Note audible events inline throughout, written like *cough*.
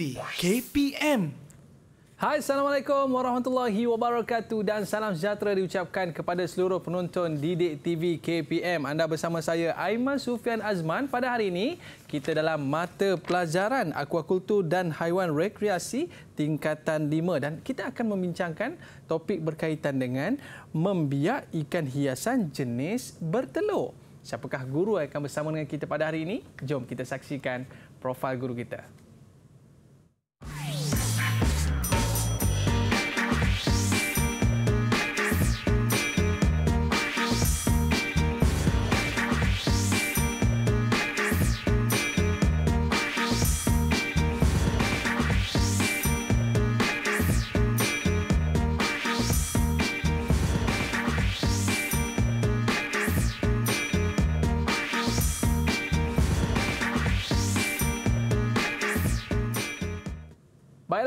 Daily KPM. Hai, Assalamualaikum warahmatullahi wabarakatuh dan salam sejahtera diucapkan kepada seluruh penonton Didik TV KPM. Anda bersama saya Aiman Sufian Azman. Pada hari ini, kita dalam mata pelajaran akuakultur dan haiwan rekreasi tingkatan 5 dan kita akan membincangkan topik berkaitan dengan membiak ikan hiasan jenis bertelur. Siapakah guru yang akan bersama dengan kita pada hari ini? Jom kita saksikan profil guru kita.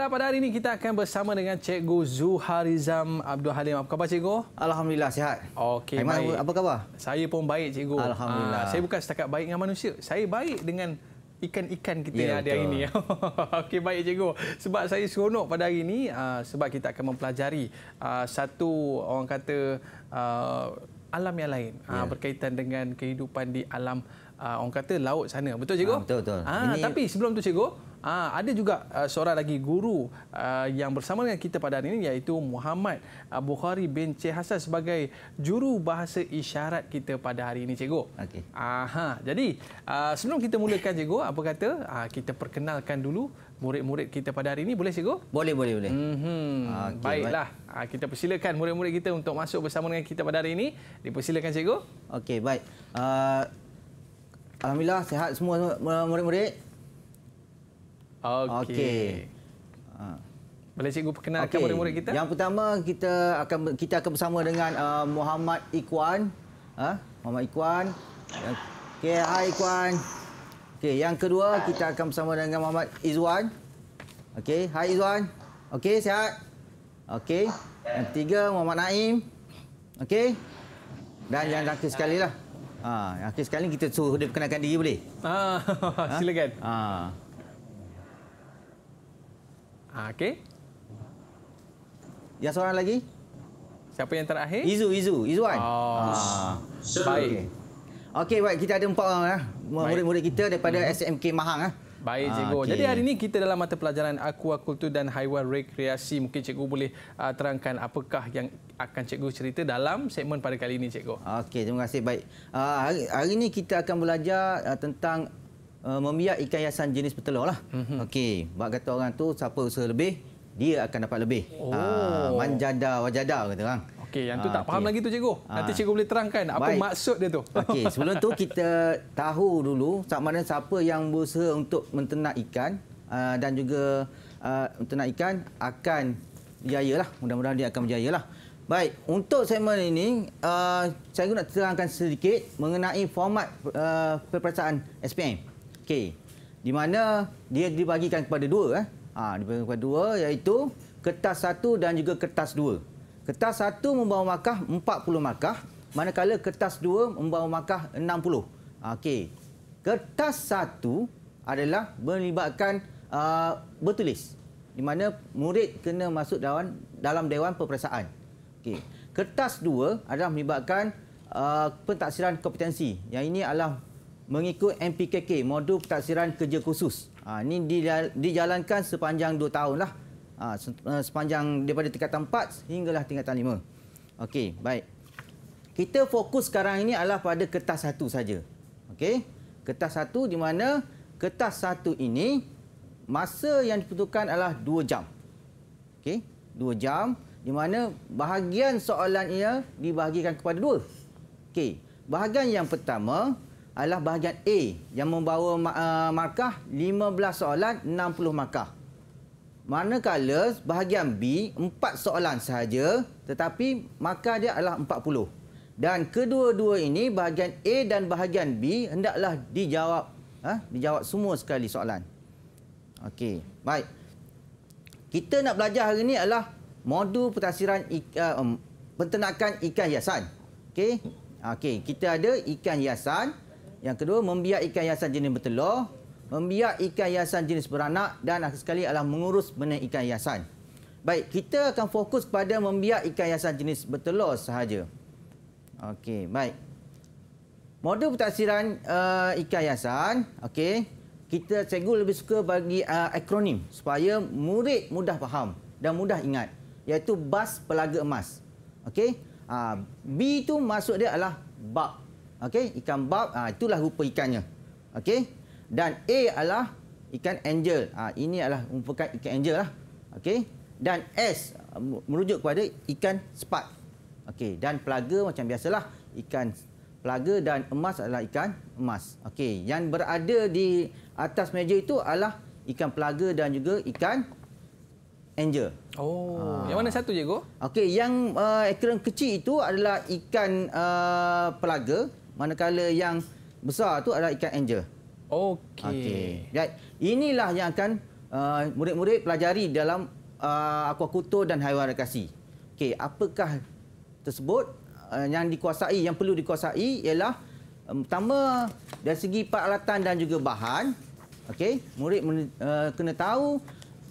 Baiklah pada hari ini kita akan bersama dengan Cikgu Zuharizam Abdul Halim. Apa khabar Cikgu? Alhamdulillah sihat. Okey. Baik. Apa khabar? Saya pun baik Cikgu. Alhamdulillah. Ha, saya bukan setakat baik dengan manusia. Saya baik dengan ikan-ikan kita yeah, yang ada hari ini. *laughs* Okey baik cikgu. Sebab saya seronok pada hari ini uh, sebab kita akan mempelajari uh, satu orang kata uh, alam yang lain yeah. uh, ya. berkaitan dengan kehidupan di alam uh, orang kata laut sana. Betul cikgu? Ah, betul betul. Ah, ini... tapi sebelum tu cikgu, Ah ha, ada juga uh, seorang lagi guru uh, yang bersama dengan kita pada hari ini iaitu Muhammad uh, Bukhari bin Cheh Hasan sebagai juru bahasa isyarat kita pada hari ini cikgu. Okey. Aha, jadi uh, sebelum kita mulakan cikgu, apa kata uh, kita perkenalkan dulu murid-murid kita pada hari ini boleh cikgu? Boleh, boleh, boleh. Hmm. Okay, baiklah. Baik. Uh, kita persilakan murid-murid kita untuk masuk bersama dengan kita pada hari ini. Dipersilakan cikgu. Okey, baik. Uh, alhamdulillah sehat semua murid-murid. Okey. Okay. Ha. Boleh cikgu perkenalkan okay. murid-murid kita? Yang pertama kita akan kita akan bersama dengan uh, Muhammad Ikwan. Huh? Ha? Muhammad Ikwan. Okey, hai Ikwan. Okey, yang kedua hai. kita akan bersama dengan Muhammad Izwan. Okey, hai Izwan. Okey, sihat? Okey. Yang ketiga Muhammad Naim. Okey. Dan yang terakhir sekali lah. Ha, yang akhir sekali kita suruh dia perkenalkan diri boleh? Ah, ha? *laughs* silakan. Ha. Ha, okey. Ya seorang lagi. Siapa yang terakhir? Izu, Izu, Izuan. Oh. Ah. Oh. Ha. Baik. Okey, okay, baik. Kita ada empat orang ah. murid-murid kita daripada hmm. SMK Mahang ah. Baik ah, cikgu. Okay. Jadi hari ini kita dalam mata pelajaran akuakultur dan haiwan rekreasi. Mungkin cikgu boleh uh, terangkan apakah yang akan cikgu cerita dalam segmen pada kali ini cikgu. Okey, terima kasih. Baik. Uh, hari, hari ini kita akan belajar uh, tentang uh, membiak ikan hiasan jenis petelur lah. Mm-hmm. Okey, bab kata orang tu siapa usaha lebih, dia akan dapat lebih. Oh. Uh, manjada wajada kata orang. Okey, yang tu uh, tak faham lagi tu cikgu. Ah. Nanti cikgu boleh terangkan apa baik. maksud dia tu. *laughs* Okey, sebelum tu kita tahu dulu sama ada siapa yang berusaha untuk menternak ikan uh, dan juga uh, ternak ikan akan berjaya lah. Mudah-mudahan dia akan berjaya lah. Baik, untuk segmen ini, uh, saya nak terangkan sedikit mengenai format uh, peperiksaan SPM. mm K. Di mana dia dibagikan kepada dua. Eh. Ha, dibagikan kepada dua iaitu kertas satu dan juga kertas dua. Kertas satu membawa markah 40 markah. Manakala kertas dua membawa markah 60. Ha, Okey. Kertas satu adalah melibatkan uh, bertulis. Di mana murid kena masuk dalam, dalam Dewan Perperiksaan. Okey. Kertas dua adalah melibatkan uh, pentaksiran kompetensi. Yang ini adalah mengikut MPKK, modul pentaksiran kerja khusus. Ha, ini dijalankan sepanjang dua tahun. Lah. Ha, eh, sepanjang daripada tingkatan empat hinggalah tingkatan lima. Okey, baik. Kita fokus sekarang ini adalah pada kertas satu saja. Okey, kertas satu di mana kertas satu ini masa yang diputuskan adalah dua jam. Okey, dua jam di mana bahagian soalan ia dibahagikan kepada dua. Okey, bahagian yang pertama adalah bahagian A yang membawa eh, markah 15 soalan 60 markah. Manakala bahagian B 4 soalan sahaja tetapi markah dia adalah 40. Dan kedua-dua ini bahagian A dan bahagian B hendaklah dijawab ha, dijawab semua sekali soalan. Okey, baik. Kita nak belajar hari ini adalah modul pentasiran uh, eh, penternakan ikan hiasan. Okey. Okey, kita ada ikan hiasan. Yang kedua, membiak ikan hiasan jenis bertelur. Membiak ikan hiasan jenis beranak. Dan akhir sekali adalah mengurus benda ikan hiasan. Baik, kita akan fokus pada membiak ikan hiasan jenis bertelur sahaja. Okey, baik. Modul pentaksiran uh, eh, ikan hiasan. Okey. Kita cikgu lebih suka bagi uh, akronim. Supaya murid mudah faham dan mudah ingat. Iaitu BAS Pelaga Emas. Okey. Uh, B itu maksud dia adalah bug. Okey, ikan bab, ah itulah rupa ikannya. Okey. Dan A adalah ikan angel. ah ini adalah merupakan ikan angel lah. Okey. Dan S ah, merujuk kepada ikan spat. Okey, dan pelaga macam biasalah, ikan pelaga dan emas adalah ikan emas. Okey, yang berada di atas meja itu adalah ikan pelaga dan juga ikan angel. Oh, ha. yang mana satu je go? Okey, yang uh, ekran kecil itu adalah ikan uh, pelaga manakala yang besar tu adalah ikan angel. Okey. Okey. Right. Inilah yang akan uh, murid-murid uh, pelajari dalam uh, aquakultur dan haiwan rekasi. Okey, apakah tersebut uh, yang dikuasai yang perlu dikuasai ialah um, pertama dari segi peralatan dan juga bahan. Okey, murid uh, kena tahu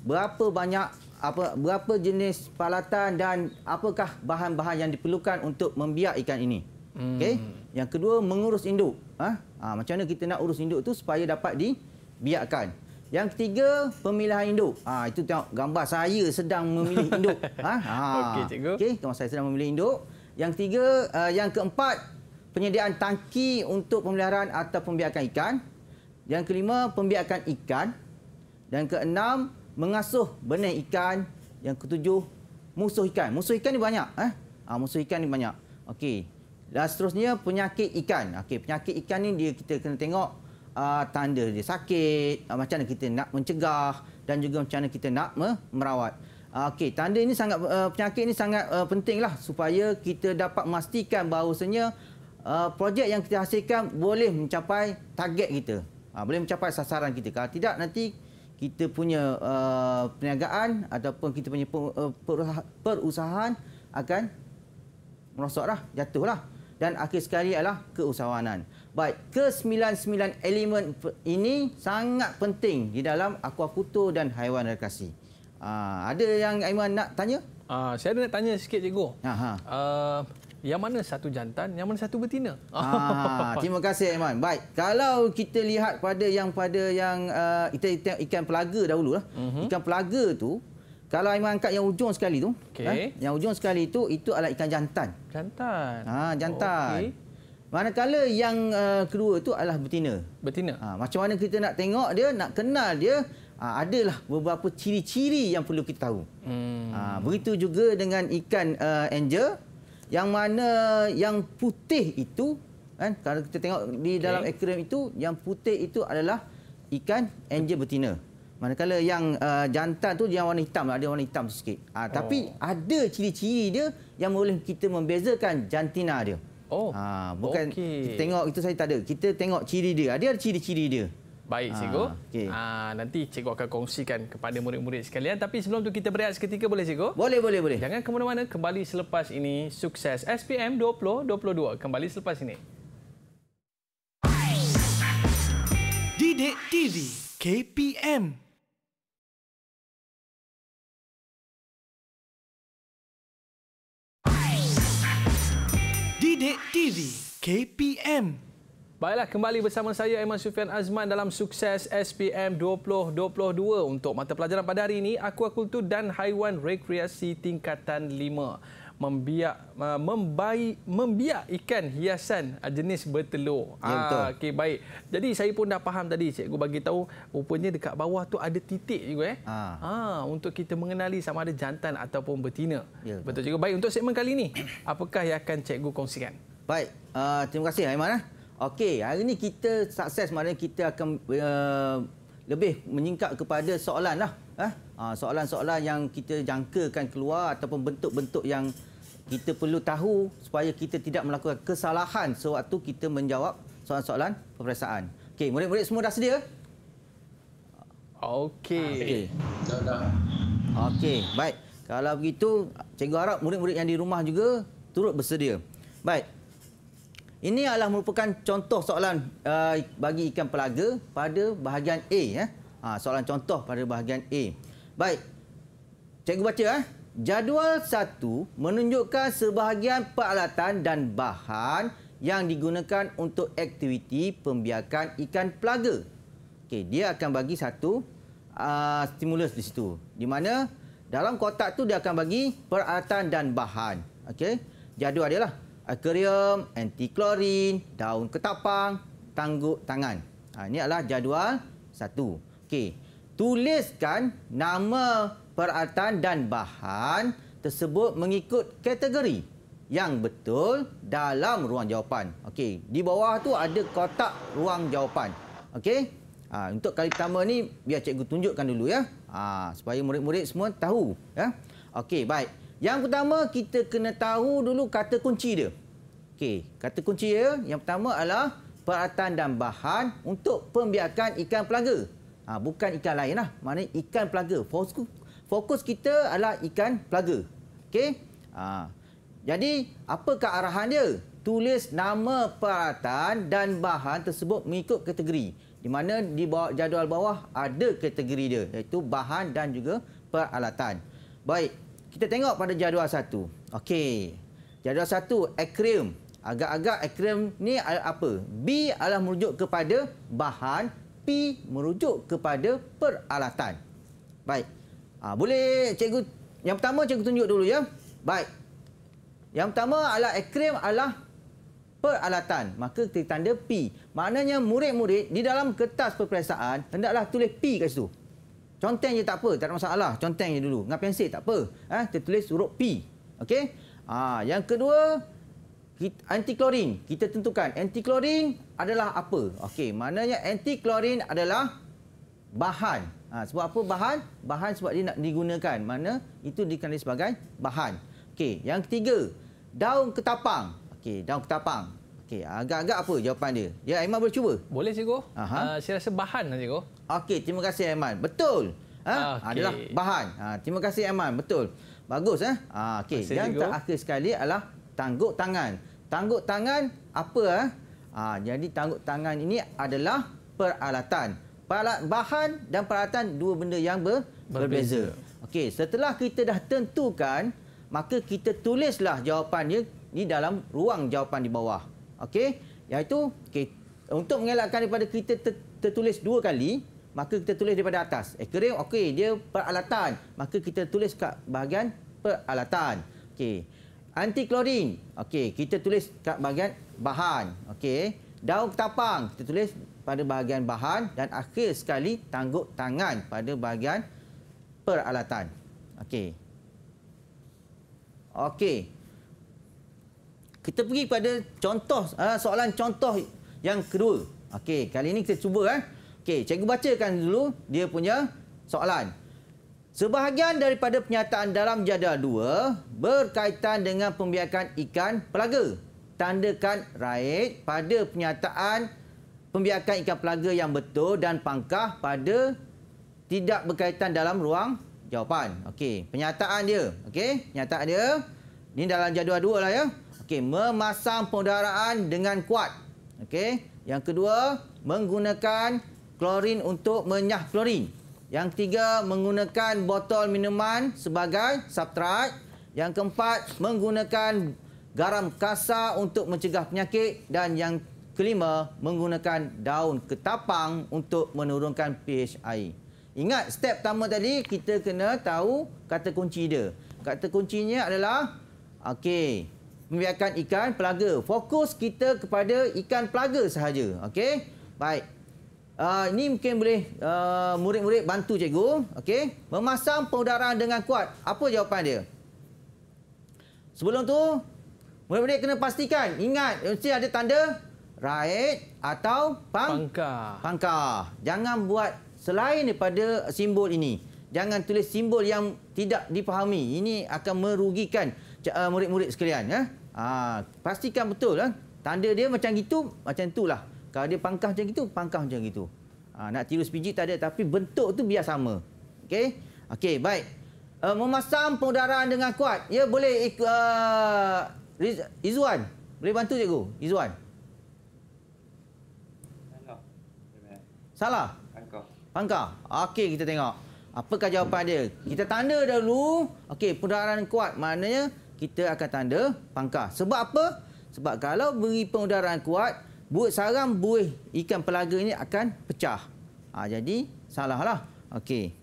berapa banyak apa berapa jenis peralatan dan apakah bahan-bahan yang diperlukan untuk membiak ikan ini. Hmm. Okey. Yang kedua, mengurus induk. Ha? Ha, macam mana kita nak urus induk tu supaya dapat dibiarkan. Yang ketiga, pemilihan induk. Ha, itu tengok gambar saya sedang memilih *laughs* induk. Ha? Ha. Okey, cikgu. Okey, saya sedang memilih induk. Yang ketiga, uh, yang keempat, penyediaan tangki untuk pemeliharaan atau pembiakan ikan. Yang kelima, pembiakan ikan. Yang keenam, mengasuh benih ikan. Yang ketujuh, musuh ikan. Musuh ikan ni banyak. Eh? Ha, musuh ikan ni banyak. Okey. Dan seterusnya penyakit ikan. Okey, penyakit ikan ni dia kita kena tengok uh, tanda dia sakit, uh, macam mana kita nak mencegah dan juga macam mana kita nak merawat. Uh, Okey, tanda ini sangat uh, penyakit ini sangat uh, pentinglah supaya kita dapat memastikan bahawasanya uh, projek yang kita hasilkan boleh mencapai target kita. Uh, boleh mencapai sasaran kita. Kalau tidak nanti kita punya uh, perniagaan ataupun kita punya perusahaan akan merosoklah, jatuhlah dan akhir sekali adalah keusahawanan. Baik, kesembilan-sembilan elemen ini sangat penting di dalam akuakultur dan haiwan rekreasi. Ah, ada yang Aiman nak tanya? Uh, saya ada nak tanya sikit cikgu. Aha. Uh, yang mana satu jantan, yang mana satu betina? Ah, *laughs* terima kasih Aiman. Baik, kalau kita lihat pada yang pada yang uh, kita, kita ikan pelaga dahulu lah. Uh-huh. Ikan pelaga tu kalau Aiman angkat yang ujung sekali tu, okay. eh, ha? yang ujung sekali itu itu adalah ikan jantan. Jantan. Ha, jantan. Okay. Manakala yang uh, kedua itu adalah betina. Betina. Ha, macam mana kita nak tengok dia, nak kenal dia, ha, adalah beberapa ciri-ciri yang perlu kita tahu. Hmm. Ha, begitu juga dengan ikan uh, angel, yang mana yang putih itu, kan, kalau kita tengok di okay. dalam akuarium itu, yang putih itu adalah ikan angel betina. Manakala yang uh, jantan tu yang warna hitam, ada warna hitam sikit. Uh, tapi oh. ada ciri-ciri dia yang boleh kita membezakan jantina dia. Oh. Ha, bukan okay. kita tengok itu saya tak ada. Kita tengok ciri dia. Ada ada ciri-ciri dia. Baik, ah, cikgu. Ha, okay. ha, nanti cikgu akan kongsikan kepada murid-murid sekalian. Tapi sebelum tu kita berehat seketika boleh cikgu? Boleh, boleh, boleh. Jangan kemana mana-mana. Kembali selepas ini sukses SPM 2022. Kembali selepas ini. Didik TV KPM Bidik TV KPM Baiklah, kembali bersama saya Aiman Sufian Azman dalam sukses SPM 2022 untuk mata pelajaran pada hari ini, Aquakultur dan Haiwan Rekreasi Tingkatan 5 membiak uh, membai membiak ikan hiasan uh, jenis bertelur. Ya, ah ya, uh, baik. Jadi saya pun dah faham tadi cikgu bagi tahu rupanya dekat bawah tu ada titik juga eh. Ha. Uh, untuk kita mengenali sama ada jantan ataupun betina. Ya, betul. betul cikgu. Baik untuk segmen kali ini apakah yang akan cikgu kongsikan? Baik. Uh, terima kasih Aiman eh. Okey, hari ini kita sukses maknanya kita akan uh, lebih menyingkap kepada soalan lah. Soalan-soalan yang kita jangkakan keluar ataupun bentuk-bentuk yang kita perlu tahu supaya kita tidak melakukan kesalahan sewaktu kita menjawab soalan-soalan peperiksaan. Okey, murid-murid semua dah sedia? Okey. Ah, okey. Okey, baik. Kalau begitu, cikgu harap murid-murid yang di rumah juga turut bersedia. Baik. Ini adalah merupakan contoh soalan uh, bagi ikan pelaga pada bahagian A. Eh? Ha, soalan contoh pada bahagian A. Baik. Cikgu baca. Eh? Jadual satu menunjukkan sebahagian peralatan dan bahan yang digunakan untuk aktiviti pembiakan ikan pelaga. Okay, dia akan bagi satu uh, stimulus di situ. Di mana dalam kotak tu dia akan bagi peralatan dan bahan. Okay, Jadual dia lah. Akuarium, anti klorin, daun ketapang, tangguk tangan. Ha, ini adalah jadual satu. Okay, Tuliskan nama peralatan dan bahan tersebut mengikut kategori yang betul dalam ruang jawapan. Okey, di bawah tu ada kotak ruang jawapan. Okey. Ha, untuk kali pertama ni biar cikgu tunjukkan dulu ya. Ha, supaya murid-murid semua tahu ya. Okey, baik. Yang pertama kita kena tahu dulu kata kunci dia. Okey, kata kunci dia yang pertama adalah peralatan dan bahan untuk pembiakan ikan pelaga. Ha, bukan ikan lain lah. Maknanya ikan pelaga fokus kita adalah ikan pelaga. Okey? Ha. Jadi, apakah arahan dia? Tulis nama peralatan dan bahan tersebut mengikut kategori. Di mana di bawah, jadual bawah ada kategori dia, iaitu bahan dan juga peralatan. Baik, kita tengok pada jadual satu. Okey, jadual satu, akrim. Agak-agak akrim ni apa? B adalah merujuk kepada bahan, P merujuk kepada peralatan. Baik. Ha, boleh cikgu yang pertama cikgu tunjuk dulu ya. Baik. Yang pertama alat ekrem adalah peralatan. Maka kita tanda P. Maknanya murid-murid di dalam kertas peperiksaan hendaklah tulis P kat situ. Conteng je tak apa, tak ada masalah. Conteng je dulu. Dengan pensel tak apa. Eh, kita tulis huruf P. Okey? Ha, yang kedua anti-klorin. Kita tentukan anti-klorin adalah apa? Okey, maknanya anti-klorin adalah bahan Ha, sebab apa bahan? Bahan sebab dia nak digunakan. Mana itu dikenali sebagai bahan. Okey, yang ketiga, daun ketapang. Okey, daun ketapang. Okey, agak-agak apa jawapan dia? Ya, Aiman boleh cuba. Boleh, Cikgu. Uh, saya rasa bahan, lah, Cikgu. Okey, terima kasih, Aiman. Betul. Ha? Okay. Adalah bahan. Ha, terima kasih, Aiman. Betul. Bagus. Eh? Ha, Okey, yang cikgu. terakhir sekali adalah tangguk tangan. Tangguk tangan apa? Eh? Ha, jadi, tangguk tangan ini adalah peralatan peralat bahan dan peralatan dua benda yang ber berbeza. berbeza. Okey, setelah kita dah tentukan, maka kita tulislah jawapannya di dalam ruang jawapan di bawah. Okey, iaitu okay, untuk mengelakkan daripada kita ter tertulis dua kali, maka kita tulis daripada atas. Ekrem, eh, okey, dia peralatan. Maka kita tulis kat bahagian peralatan. Okey. Anti klorin. Okey, kita tulis kat bahagian bahan. Okey. Daun ketapang, kita tulis pada bahagian bahan dan akhir sekali tangguk tangan pada bahagian peralatan. Okey. Okey. Kita pergi pada contoh ah, soalan contoh yang kedua. Okey, kali ini kita cuba eh. Okey, cikgu bacakan dulu dia punya soalan. Sebahagian daripada pernyataan dalam jadual 2 berkaitan dengan pembiakan ikan pelaga. Tandakan raid pada pernyataan pembiakan ikan pelaga yang betul dan pangkah pada tidak berkaitan dalam ruang jawapan. Okey, pernyataan dia. Okey, pernyataan dia. Ini dalam jadual dua lah ya. Okey, memasang pengudaraan dengan kuat. Okey, yang kedua, menggunakan klorin untuk menyah klorin. Yang ketiga, menggunakan botol minuman sebagai substrat. Yang keempat, menggunakan garam kasar untuk mencegah penyakit. Dan yang Kelima, menggunakan daun ketapang untuk menurunkan pH air. Ingat, step pertama tadi kita kena tahu kata kunci dia. Kata kuncinya adalah, okay, membiarkan ikan pelaga. Fokus kita kepada ikan pelaga sahaja. okay? baik. Uh, ini mungkin boleh ah, murid-murid uh, bantu cikgu. okay? memasang pengudaraan dengan kuat. Apa jawapan dia? Sebelum tu, murid-murid kena pastikan. Ingat, mesti ada tanda raid atau pang pangkah. pangkah. Jangan buat selain daripada simbol ini. Jangan tulis simbol yang tidak dipahami. Ini akan merugikan uh, murid-murid sekalian. Ya? Ha, pastikan betul. Ha? Tanda dia macam itu, macam itulah. Kalau dia pangkah macam itu, pangkah macam itu. Ha, ah, nak tiru sepiji tak ada, tapi bentuk tu biar sama. Okey, okay, baik. Uh, memasang pengudaraan dengan kuat. Ya, boleh. Uh, Izzuan, boleh bantu cikgu? Izzuan. Salah? Pangka. Pangka. Okey, kita tengok. Apakah jawapan dia? Kita tanda dulu. Okey, pengudaraan kuat maknanya kita akan tanda Pangkah. Sebab apa? Sebab kalau beri pengudaraan kuat, buat sarang buih ikan pelaga ini akan pecah. Ha, jadi, salahlah. Okey.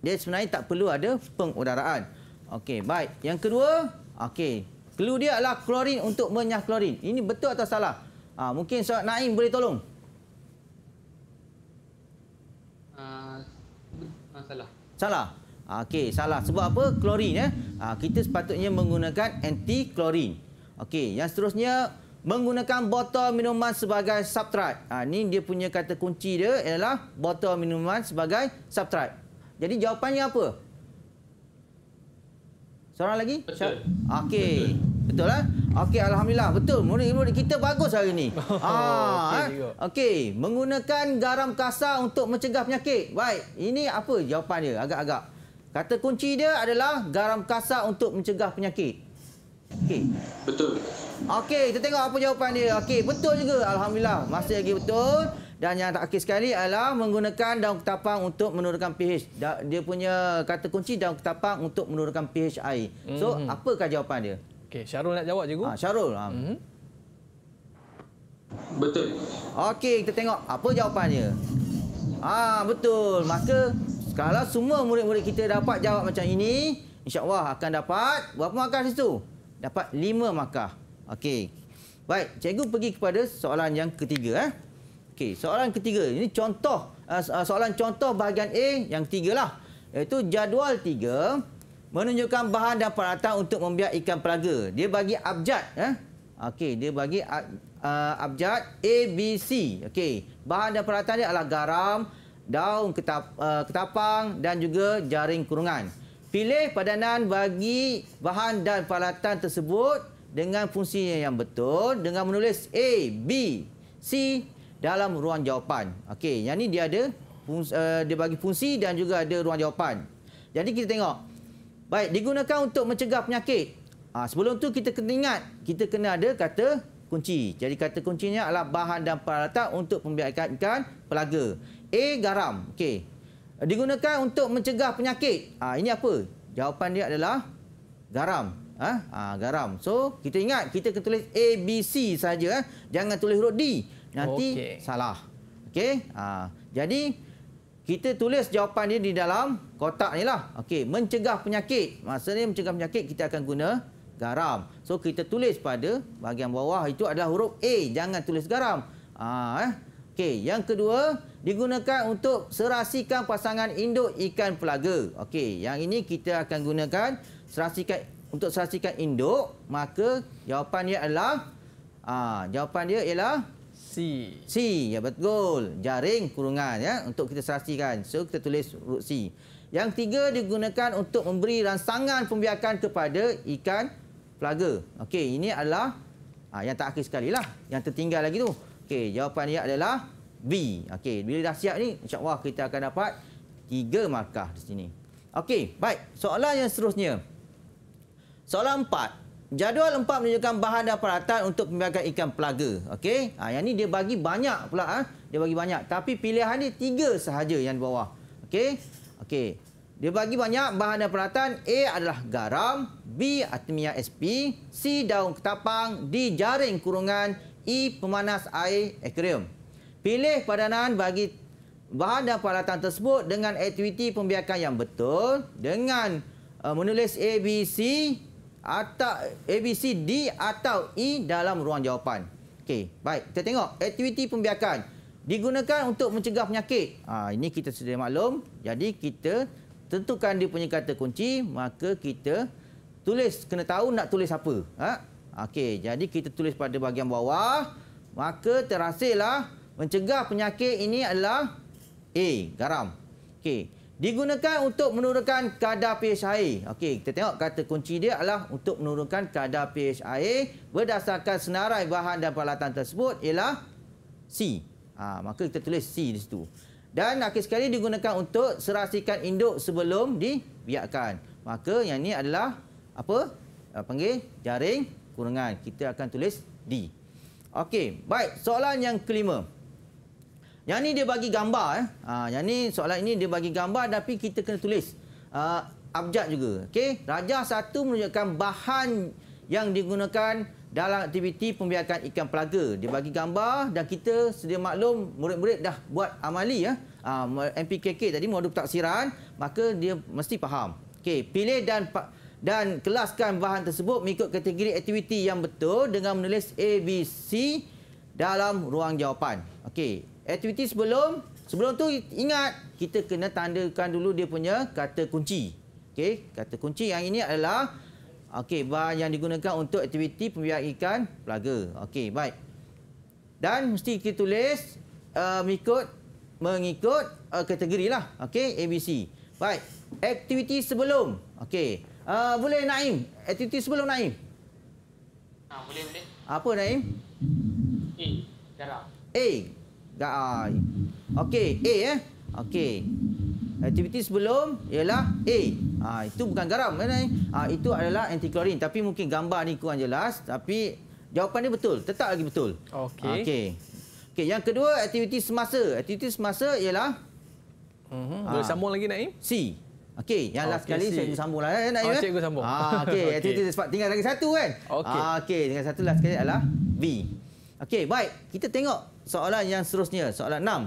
Dia sebenarnya tak perlu ada pengudaraan. Okey, baik. Yang kedua, okey. Kelu dia adalah klorin untuk menyah klorin. Ini betul atau salah? Ha, mungkin Soal Naim boleh tolong? salah. Salah. Ah, okey, salah. Sebab apa? Klorin ya. Eh? Ah, kita sepatutnya menggunakan anti klorin. Okey, yang seterusnya menggunakan botol minuman sebagai substrat. Ha ah, ini dia punya kata kunci dia ialah botol minuman sebagai substrat. Jadi jawapannya apa? Seorang lagi? Okey. Betul lah. Okey, alhamdulillah. Betul. Murid-murid kita bagus hari ini. *laughs* Oh, ah, okay. Eh. Okay. Menggunakan garam kasar untuk mencegah penyakit. Baik. Ini apa jawapan dia? Agak-agak. Kata kunci dia adalah garam kasar untuk mencegah penyakit. Okay, Betul. Okey, kita tengok apa jawapan dia. Okey, betul juga. Alhamdulillah. Masih lagi betul. Dan yang tak akhir sekali adalah menggunakan daun ketapang untuk menurunkan pH. Dia punya kata kunci daun ketapang untuk menurunkan pH air. So, mhm. apakah jawapan dia? Okey, Syarul nak jawab cikgu. Ha, ah, Syarul. Ha. Mm-hmm. Betul. Okey, kita tengok apa jawapannya. Ah, ha, betul. Maka kalau semua murid-murid kita dapat jawab macam ini, insya-Allah akan dapat berapa markah situ? Dapat 5 markah. Okey. Baik, cikgu pergi kepada soalan yang ketiga eh. Okey, soalan ketiga. Ini contoh ah, soalan contoh bahagian A yang ketiga lah. Iaitu jadual tiga menunjukkan bahan dan peralatan untuk membiak ikan pelaga. Dia bagi abjad. Eh? Okey, dia bagi uh, abjad A, B, C. Okey, bahan dan peralatan dia adalah garam, daun ketap, uh, ketapang dan juga jaring kurungan. Pilih padanan bagi bahan dan peralatan tersebut dengan fungsinya yang betul dengan menulis A, B, C dalam ruang jawapan. Okey, yang ini dia ada fungsi, uh, eh, dia bagi fungsi dan juga ada ruang jawapan. Jadi kita tengok Baik, digunakan untuk mencegah penyakit. Ha, sebelum tu kita kena ingat, kita kena ada kata kunci. Jadi kata kuncinya adalah bahan dan peralatan untuk pembiakkan pelaga. A, garam. Okey. Digunakan untuk mencegah penyakit. Ha, ini apa? Jawapan dia adalah garam. Ha? Ha, garam. So, kita ingat, kita kena tulis A, B, C sahaja. Ha? Eh. Jangan tulis huruf D. Nanti okay. salah. Okey. Ha, Jadi kita tulis jawapan dia di dalam kotak ni lah. Okey, mencegah penyakit. Maksudnya mencegah penyakit, kita akan guna garam. So, kita tulis pada bahagian bawah itu adalah huruf A. Jangan tulis garam. Ah, eh. Okey, yang kedua, digunakan untuk serasikan pasangan induk ikan pelaga. Okey, yang ini kita akan gunakan serasikan untuk serasikan induk. Maka, jawapan dia adalah... Ah, jawapan dia ialah... Si. Si, ya betul. Jaring kurungan ya untuk kita serasikan. So kita tulis huruf si. Yang tiga digunakan untuk memberi rangsangan pembiakan kepada ikan pelaga. Okey, ini adalah ah, yang tak akhir sekali lah. Yang tertinggal lagi tu. Okey, jawapan dia adalah B. Okey, bila dah siap ni, insya-Allah kita akan dapat tiga markah di sini. Okey, baik. Soalan yang seterusnya. Soalan empat. Jadual empat menunjukkan bahan dan peralatan untuk pembiakan ikan pelaga. Okey. Ha, yang ni dia bagi banyak pula. Ha? Dia bagi banyak. Tapi pilihan dia 3 sahaja yang di bawah. Okey. Okey. Dia bagi banyak bahan dan peralatan. A adalah garam. B atmia SP. C daun ketapang. D jaring kurungan. E pemanas air akuarium. Pilih padanan bagi bahan dan peralatan tersebut dengan aktiviti pembiakan yang betul. Dengan uh, menulis A, B, C atau ABCD atau E dalam ruang jawapan. Okey, baik. Kita tengok aktiviti pembiakan digunakan untuk mencegah penyakit. Ha, ini kita sudah maklum. Jadi kita tentukan dia punya kata kunci, maka kita tulis kena tahu nak tulis apa. Ha? Okey, jadi kita tulis pada bahagian bawah, maka terhasillah mencegah penyakit ini adalah A, garam. Okey digunakan untuk menurunkan kadar pH air. Okey, kita tengok kata kunci dia adalah untuk menurunkan kadar pH air berdasarkan senarai bahan dan peralatan tersebut ialah C. Ha, maka kita tulis C di situ. Dan akhir sekali digunakan untuk serasikan induk sebelum dibiarkan. Maka yang ini adalah apa? Eh, panggil jaring kurungan. Kita akan tulis D. Okey, baik. Soalan yang kelima. Yang ni dia bagi gambar. Eh. Ha, yang ni soalan ini dia bagi gambar tapi kita kena tulis. Uh, abjad juga. Okay? Rajah satu menunjukkan bahan yang digunakan dalam aktiviti pembiakan ikan pelaga. Dia bagi gambar dan kita sedia maklum murid-murid dah buat amali. Ya? Ha, MPKK tadi modul taksiran. Maka dia mesti faham. Okay, pilih dan dan kelaskan bahan tersebut mengikut kategori aktiviti yang betul dengan menulis ABC dalam ruang jawapan. Okey aktiviti sebelum sebelum tu ingat kita kena tandakan dulu dia punya kata kunci. Okey, kata kunci yang ini adalah okey bahan yang digunakan untuk aktiviti pembiakan, ikan pelaga. Okey, baik. Dan mesti kita tulis uh, mengikut mengikut uh, kategori lah. Okey, C, Baik. Aktiviti sebelum. Okey. Uh, boleh Naim? Aktiviti sebelum Naim? Ha, boleh boleh. Apa Naim? A. Darah. A. Okey, Okay, A eh. Okay. Aktiviti sebelum ialah A. Ha, itu bukan garam. Kan, eh? ha, itu adalah antiklorin. Tapi mungkin gambar ni kurang jelas. Tapi jawapan ni betul. Tetap lagi betul. Okey. Okay. Okay, yang kedua, aktiviti semasa. Aktiviti semasa ialah... Uh mhm. ah. -huh. Boleh ha, sambung lagi, Naim? C. Okey, yang okay, last kali C. cikgu sambung lah, eh, Naim. Oh, eh? cikgu sambung. Ha, *laughs* Okey, aktiviti okay. tinggal lagi satu kan? Okay. Ha, Okey, tinggal satu last sekali adalah B. Okey, baik. Kita tengok soalan yang seterusnya, soalan enam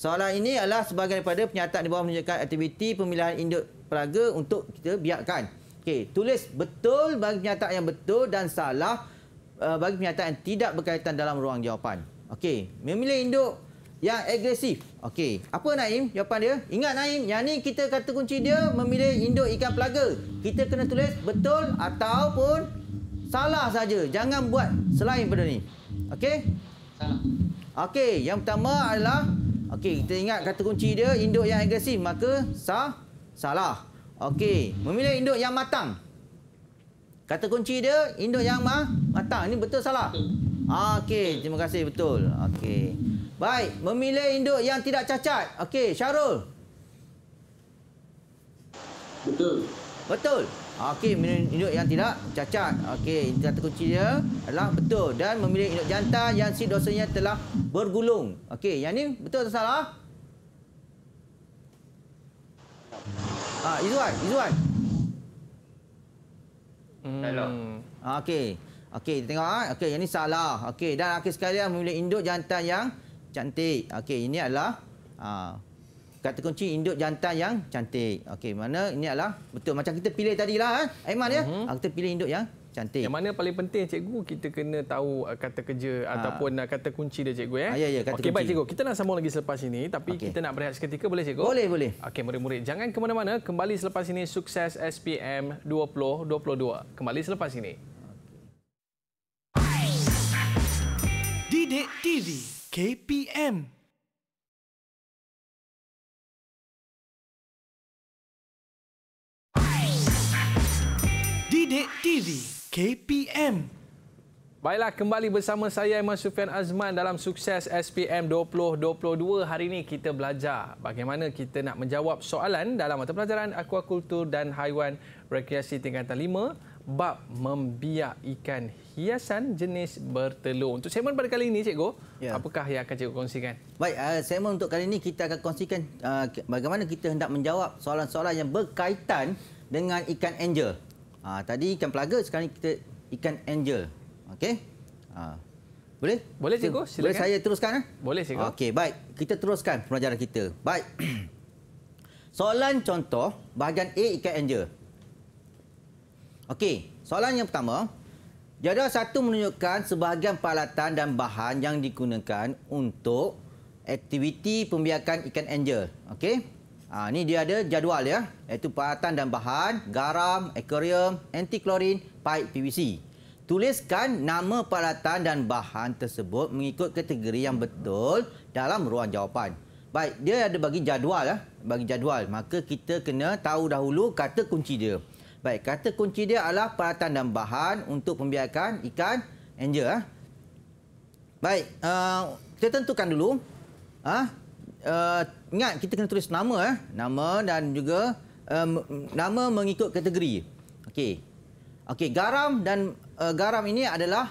Soalan ini adalah sebagai daripada penyataan di bawah menunjukkan aktiviti pemilihan induk peraga untuk kita biarkan. Okey, tulis betul bagi penyataan yang betul dan salah eh, bagi penyataan yang tidak berkaitan dalam ruang jawapan. Okey, memilih induk yang agresif. Okey, apa Naim jawapan dia? Ingat Naim, yang ni kita kata kunci dia memilih induk ikan pelaga. Kita kena tulis betul ataupun salah saja. Jangan buat selain benda ni. Okey? Salah. Okey, yang pertama adalah okey, kita ingat kata kunci dia induk yang agresif maka sah salah. Okey, memilih induk yang matang. Kata kunci dia induk yang ma matang. Ini betul salah? okey, terima kasih betul. Okey. Baik, memilih induk yang tidak cacat. Okey, Syarul. Betul. Betul. Okey, memilih induk yang tidak cacat. Okey, indikator terkunci dia adalah betul dan memilih induk jantan yang si dosanya telah bergulung. Okey, yang ni betul atau salah? Ah, Izwan, Izwan. Hmm. Ah, okey. Okey, kita tengok ah. Okey, yang ni salah. Okey, dan akhir sekali memilih induk jantan yang cantik. Okey, ini adalah ah kata kunci induk jantan yang cantik. Okey, mana ini adalah betul macam kita pilih tadi lah. eh Aiman ya. Uh -huh. Kita pilih induk yang cantik. Yang mana paling penting cikgu kita kena tahu uh, kata kerja ha. ataupun uh, kata kunci dia cikgu ya. ya ya kata okay, kunci. Okey baik cikgu, kita nak sambung lagi selepas ini tapi okay. kita nak berehat seketika boleh cikgu? Boleh boleh. Okey murid-murid jangan ke mana-mana kembali selepas ini sukses SPM 2022. Kembali selepas ini. Okay. Didik TV KPM Didik TV KPM. Baiklah, kembali bersama saya Iman Sufian Azman dalam sukses SPM 2022. Hari ini kita belajar bagaimana kita nak menjawab soalan dalam mata pelajaran akuakultur dan haiwan rekreasi tingkatan 5 bab membiak ikan hiasan jenis bertelur. Untuk segmen pada kali ini, cikgu, ya. apakah yang akan cikgu kongsikan? Baik, uh, segmen untuk kali ini kita akan kongsikan uh, bagaimana kita hendak menjawab soalan-soalan yang berkaitan dengan ikan angel. Ha, tadi ikan pelaga, sekarang kita ikan angel. Okey? Ah, boleh? Boleh, cikgu. Silakan. Boleh saya teruskan? Eh? Boleh, cikgu. Okey, baik. Kita teruskan pelajaran kita. Baik. *clears throat* Soalan contoh, bahagian A ikan angel. Okey, soalan yang pertama. Jadual satu menunjukkan sebahagian peralatan dan bahan yang digunakan untuk aktiviti pembiakan ikan angel. Okey? Ha, ni dia ada jadual ya. Iaitu peralatan dan bahan, garam, aquarium, anti-klorin, paip PVC. Tuliskan nama peralatan dan bahan tersebut mengikut kategori yang betul dalam ruang jawapan. Baik, dia ada bagi jadual ya. Bagi jadual, maka kita kena tahu dahulu kata kunci dia. Baik, kata kunci dia adalah peralatan dan bahan untuk pembiakan ikan angel ya. Baik, uh, kita tentukan dulu. Ha? Uh, ingat kita kena tulis nama eh nama dan juga um, nama mengikut kategori okey okey garam dan uh, garam ini adalah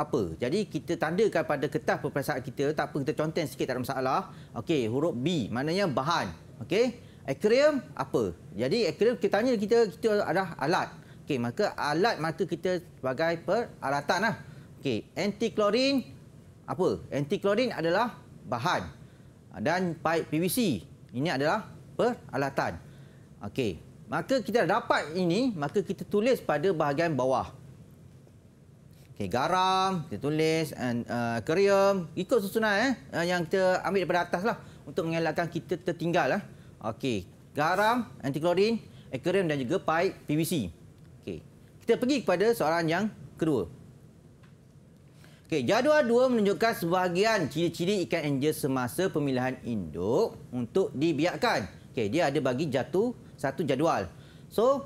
apa jadi kita tandakan pada kertas peperiksaan kita tak apa kita conteng sikit tak ada masalah okey huruf B maknanya bahan okey aquarium apa jadi aquarium kita tanya kita kita ada alat okey maka alat maka kita sebagai peralatanlah okey anti klorin apa anti klorin adalah bahan Ah, dan pipe PVC. Ini adalah peralatan. Okey. Maka kita dah dapat ini, maka kita tulis pada bahagian bawah. Okey, garam, kita tulis and uh, ah, aquarium, ikut susunan eh ah, yang kita ambil daripada atas untuk mengelakkan kita tertinggal eh. Okey, garam, antiklorin, aquarium eh, dan juga pipe PVC. Okey. Kita pergi kepada soalan yang kedua. Okey, jadual dua menunjukkan sebahagian ciri-ciri ikan angel semasa pemilihan induk untuk dibiarkan. Okey, dia ada bagi jatuh satu jadual. So,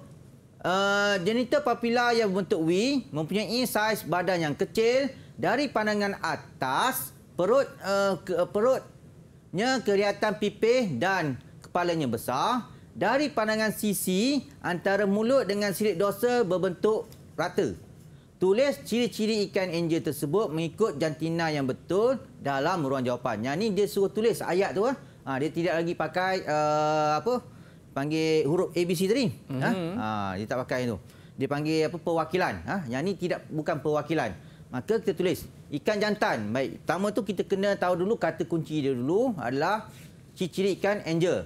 uh, eh, genital papilla yang berbentuk V mempunyai saiz badan yang kecil dari pandangan atas perut uh, ke, perutnya kelihatan pipih dan kepalanya besar. Dari pandangan sisi antara mulut dengan sirip dosa berbentuk rata. Tulis ciri-ciri ikan angel tersebut mengikut jantina yang betul dalam ruang jawapan. Yang ni dia suruh tulis ayat tu. Ha, dia tidak lagi pakai uh, apa panggil huruf ABC tadi. Mm -hmm. ha, dia tak pakai itu. Dia panggil apa perwakilan. Ha, yang ni tidak bukan perwakilan. Maka kita tulis ikan jantan. Baik, pertama tu kita kena tahu dulu kata kunci dia dulu adalah ciri-ciri ikan angel.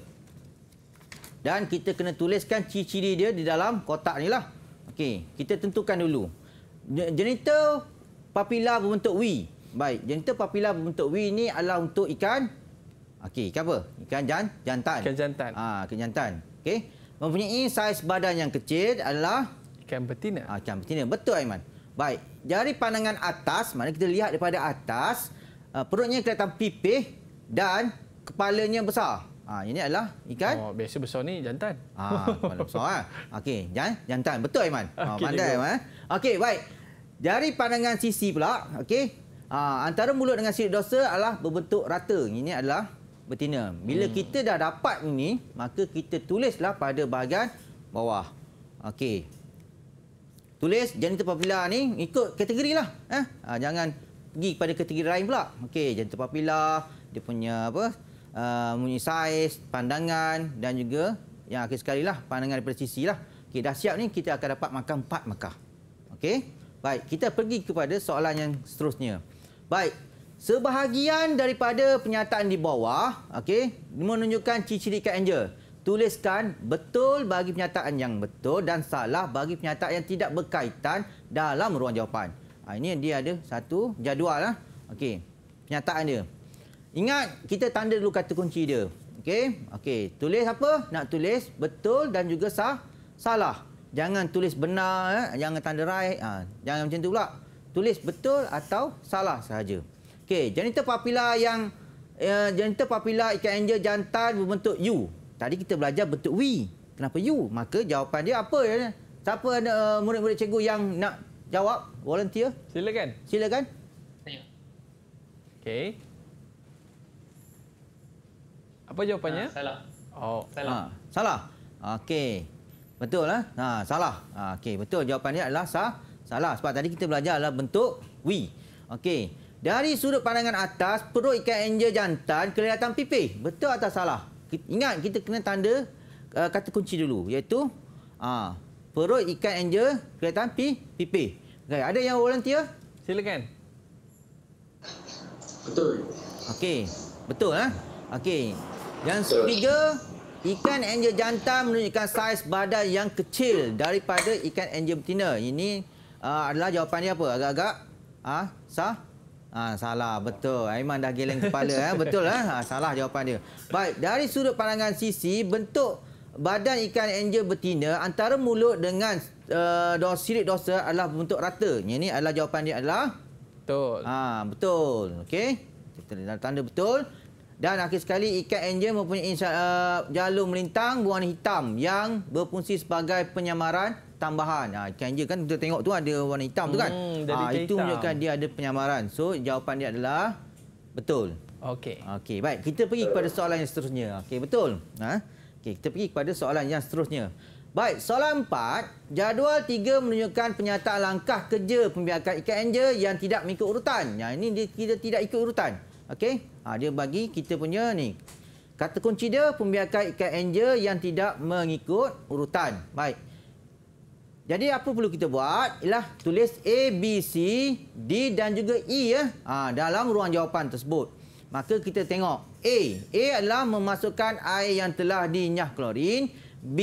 Dan kita kena tuliskan ciri-ciri dia di dalam kotak ni lah. Okey, kita tentukan dulu genital papila berbentuk wi. Baik, genital papila berbentuk wi ini adalah untuk ikan. Okey, ikan apa? Ikan jan, jantan. Ikan jantan. Ah, ikan jantan. Okey. Mempunyai saiz badan yang kecil adalah ikan betina. Ah, ikan betina. Betul Aiman. Baik, dari pandangan atas, mana kita lihat daripada atas, ah, perutnya kelihatan pipih dan kepalanya besar. Ah, ini adalah ikan. Oh, biasa besar ni jantan. Ah, kepala besar ah. *laughs* Okey, jantan. Betul Aiman. Ah, okay, oh, pandai Aiman. Eh? Okey, baik. Dari pandangan sisi pula, okey. Ha, antara mulut dengan sirip dosa adalah berbentuk rata. Ini adalah betina. Bila hmm. kita dah dapat ini, maka kita tulislah pada bahagian bawah. Okey. Tulis janitor papila ni ikut kategori lah. Eh? Ha, jangan pergi kepada kategori lain pula. Okey, janitor papila, dia punya apa? Uh, punya saiz, pandangan dan juga yang akhir sekali lah, pandangan daripada sisi lah. Okey, dah siap ni kita akan dapat makan empat makah. Okey. Baik, kita pergi kepada soalan yang seterusnya. Baik. Sebahagian daripada pernyataan di bawah, okey, menunjukkan ciri-ciri Kak Tuliskan betul bagi pernyataan yang betul dan salah bagi pernyataan yang tidak berkaitan dalam ruang jawapan. Ha, ini dia ada satu jadual. Lah. Okey, pernyataan dia. Ingat, kita tanda dulu kata kunci dia. Okey, okay. tulis apa? Nak tulis betul dan juga sah salah. Jangan tulis benar, eh? jangan tanda rai, ha, ah, jangan macam tu pula. Tulis betul atau salah sahaja. Okey, janitor papila yang uh, janitor papila ikan angel jantan berbentuk U. Tadi kita belajar bentuk V. Kenapa U? Maka jawapan dia apa ya? Siapa uh, murid-murid cikgu yang nak jawab? Volunteer? Silakan. Silakan. Saya. Okey. Apa jawapannya? Ha, salah. Oh, salah. Ha, salah. Okey. Betul lah. Ha, salah. Ha, okay, betul jawapan dia adalah sah. Salah. Sebab tadi kita belajar adalah bentuk we. Okay. Dari sudut pandangan atas, perut ikan angel jantan kelihatan pipih. Betul atau salah? Ingat, kita kena tanda uh, kata kunci dulu. Iaitu, uh, perut ikan angel kelihatan pi, pipih. Okay. Ada yang volunteer? Silakan. Betul. Okay, Betul. Eh? Ha? Okay. Yang ketiga, Ikan angel jantan menunjukkan saiz badan yang kecil daripada ikan angel betina. Ini uh, adalah jawapan dia apa? Agak-agak? Ah, ha? Sah? Ah ha, salah betul. Aiman dah geleng kepala ya, Betul eh? ah, Ha, salah jawapan dia. Baik, dari sudut pandangan sisi bentuk badan ikan angel betina antara mulut dengan uh, dos sirip dosa adalah bentuk rata. Ini adalah jawapan dia adalah betul. Ah ha, betul. Okey. Kita tanda betul. Dan akhir sekali, ikat enjin mempunyai uh, jalur melintang berwarna hitam yang berfungsi sebagai penyamaran tambahan. Ha, ikat enjin kan kita tengok tu ada warna hitam hmm, tu kan? Ha, itu hitam. menunjukkan dia ada penyamaran. So jawapan dia adalah betul. Okey. Okey, baik. Kita pergi kepada soalan yang seterusnya. Okey, betul. Ha? Okey, kita pergi kepada soalan yang seterusnya. Baik, soalan empat. Jadual tiga menunjukkan penyataan langkah kerja pembiakan ikat enjin yang tidak mengikut urutan. Yang ini dia, dia tidak ikut urutan. Okey. Ha, dia bagi kita punya ni. Kata kunci dia, pembiakan ikan angel yang tidak mengikut urutan. Baik. Jadi, apa perlu kita buat? Ialah tulis A, B, C, D dan juga E ya, ha, dalam ruang jawapan tersebut. Maka kita tengok A. A adalah memasukkan air yang telah dinyah klorin. B,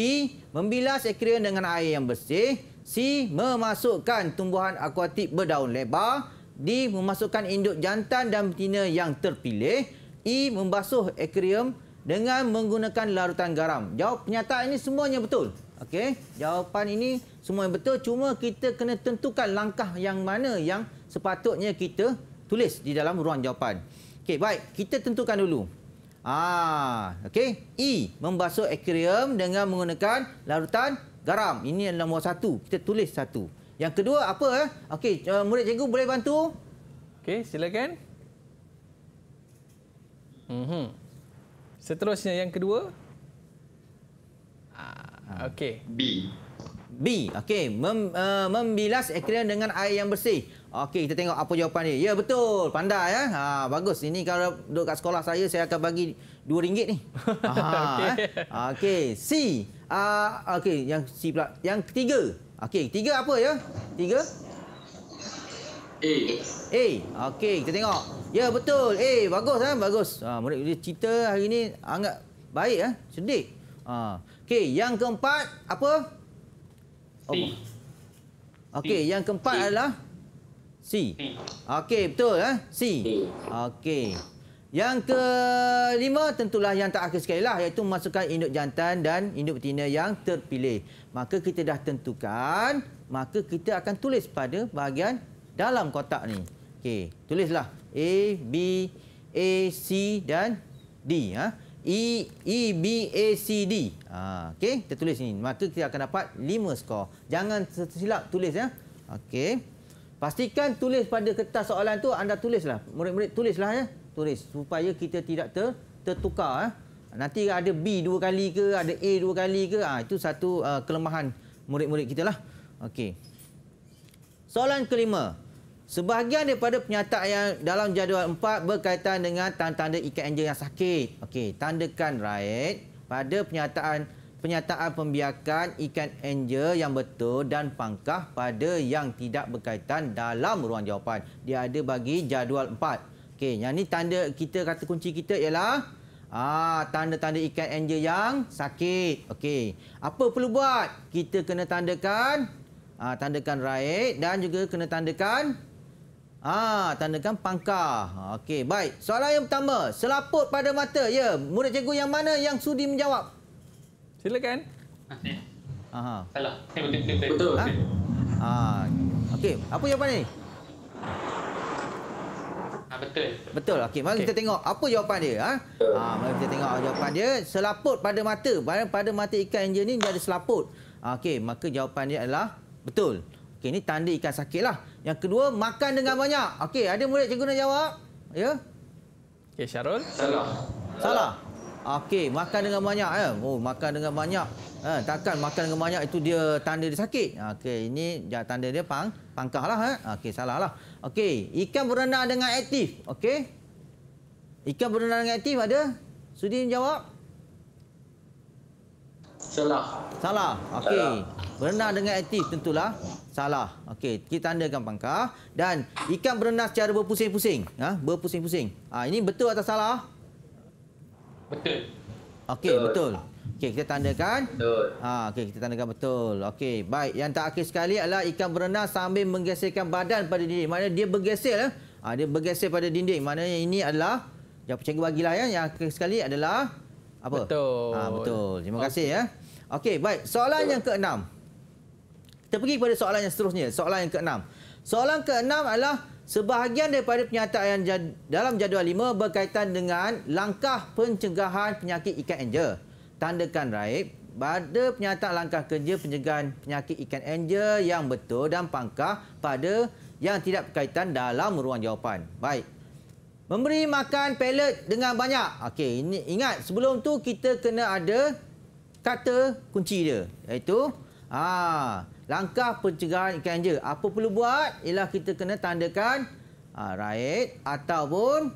membilas ekran dengan air yang bersih. C, memasukkan tumbuhan akuatik berdaun lebar. D memasukkan induk jantan dan betina yang terpilih. E membasuh akuarium dengan menggunakan larutan garam. Jawab penyataan ini semuanya betul. Okey, jawapan ini semua yang betul cuma kita kena tentukan langkah yang mana yang sepatutnya kita tulis di dalam ruang jawapan. Okey, baik, kita tentukan dulu. Ah, okey, E membasuh akuarium dengan menggunakan larutan garam. Ini yang nombor satu. Kita tulis satu. Yang kedua apa eh? Okey, eh, murid cikgu boleh bantu? Okey, silakan. Mhm. Hmm. Seterusnya yang kedua. Ah, okey. B. B. Okey, Mem, uh, membilas akrilam dengan air yang bersih. Okey, kita tengok apa jawapan dia. Ya, betul. Pandai ya. Ha, bagus. Ini kalau duduk kat sekolah saya saya akan bagi RM2 ni. *laughs* Ha. okey. Eh. Okay. C. Ah, uh, okey, yang C pula. Yang ketiga. Okey, tiga apa ya? Tiga? A. A. Okey, kita tengok. Ya, betul. A. Bagus, kan? Bagus. Ha, murid cerita hari ini anggap baik, kan? Sedih. Ha. Okey, yang keempat apa? B. Oh. Okey, yang keempat B. adalah? C. Okey, betul, kan? Eh? C. Okey. Yang kelima tentulah yang tak akhir sekali lah iaitu masukkan induk jantan dan induk betina yang terpilih. Maka kita dah tentukan, maka kita akan tulis pada bahagian dalam kotak ni. Okey, tulislah A B A C dan D ya. E E B A C D. Ha okey, kita tulis sini. Maka kita akan dapat 5 skor. Jangan tersilap tulis ya. Okey. Pastikan tulis pada kertas soalan tu anda tulislah. Murid-murid tulislah ya tulis supaya kita tidak ter, tertukar. Eh. Nanti ada B dua kali ke, ada A dua kali ke, ah, itu satu ah, kelemahan murid-murid kita lah. Okey. Soalan kelima. Sebahagian daripada penyataan yang dalam jadual 4 berkaitan dengan tanda-tanda ikan enjin yang sakit. Okey, tandakan right pada penyataan penyataan pembiakan ikan enjin yang betul dan pangkah pada yang tidak berkaitan dalam ruang jawapan. Dia ada bagi jadual 4. Okey, yang ni tanda kita kata kunci kita ialah ah tanda-tanda ikan anjer yang sakit. Okey. Apa perlu buat? Kita kena tandakan ah tandakan raih dan juga kena tandakan ah tandakan pangkar. Okey, baik. Soalan yang pertama, selaput pada mata. Ya, murid cikgu yang mana yang sudi menjawab? Silakan. Ah. Aha. Salah. Betul. Betul. Ah. Okey, apa jawapan ni? betul. Betul. Okey, mari okay. kita tengok apa jawapan dia. Ha? Ha, mari kita tengok jawapan dia. Selaput pada mata. Pada, pada mata ikan enjin ini dia ada selaput. Ha, okey, maka jawapan dia adalah betul. Okey, ini tanda ikan sakit lah. Yang kedua, makan dengan banyak. Okey, ada murid cikgu nak jawab? Ya? Yeah? Okey, Syarul. Salah. Salah? Okey, makan dengan banyak. Eh? Oh, makan dengan banyak. Eh, takkan makan dengan banyak itu dia tanda dia sakit? Okey, ini tanda dia pang, pangkah lah. Eh? Okey, salah lah. Okey, ikan berenang dengan aktif. Okey. Ikan berenang dengan aktif ada? Sudin jawab. Salah. Salah. Okey. Berenang dengan aktif tentulah salah. Okey, kita tandakan pangkah dan ikan berenang secara berpusing-pusing. Ha, berpusing-pusing. Ha, ini betul atau salah? Betul. Okey, betul. betul. Okey, kita tandakan. Betul. Ha, okey, kita tandakan betul. Okey, baik. Yang tak terakhir sekali adalah ikan berenang sambil menggesekkan badan pada dinding. Maknanya dia bergesel. Eh? Ha, dia bergesel pada dinding. Maknanya ini adalah... Jangan percaya bagilah ya. Yang akhir sekali adalah... Apa? Betul. Ha, betul. Terima okay. kasih ya. Okey, baik. Soalan betul. yang keenam. Kita pergi kepada soalan yang seterusnya. Soalan yang keenam. Soalan keenam adalah... Sebahagian daripada penyataan dalam jadual lima berkaitan dengan langkah pencegahan penyakit ikan angel tandakan raib pada penyataan langkah kerja penjagaan penyakit ikan angel yang betul dan pangkah pada yang tidak berkaitan dalam ruang jawapan. Baik. Memberi makan pelet dengan banyak. Okey, ini ingat sebelum tu kita kena ada kata kunci dia iaitu ah langkah pencegahan ikan angel. Apa perlu buat? Ialah kita kena tandakan ah raid ataupun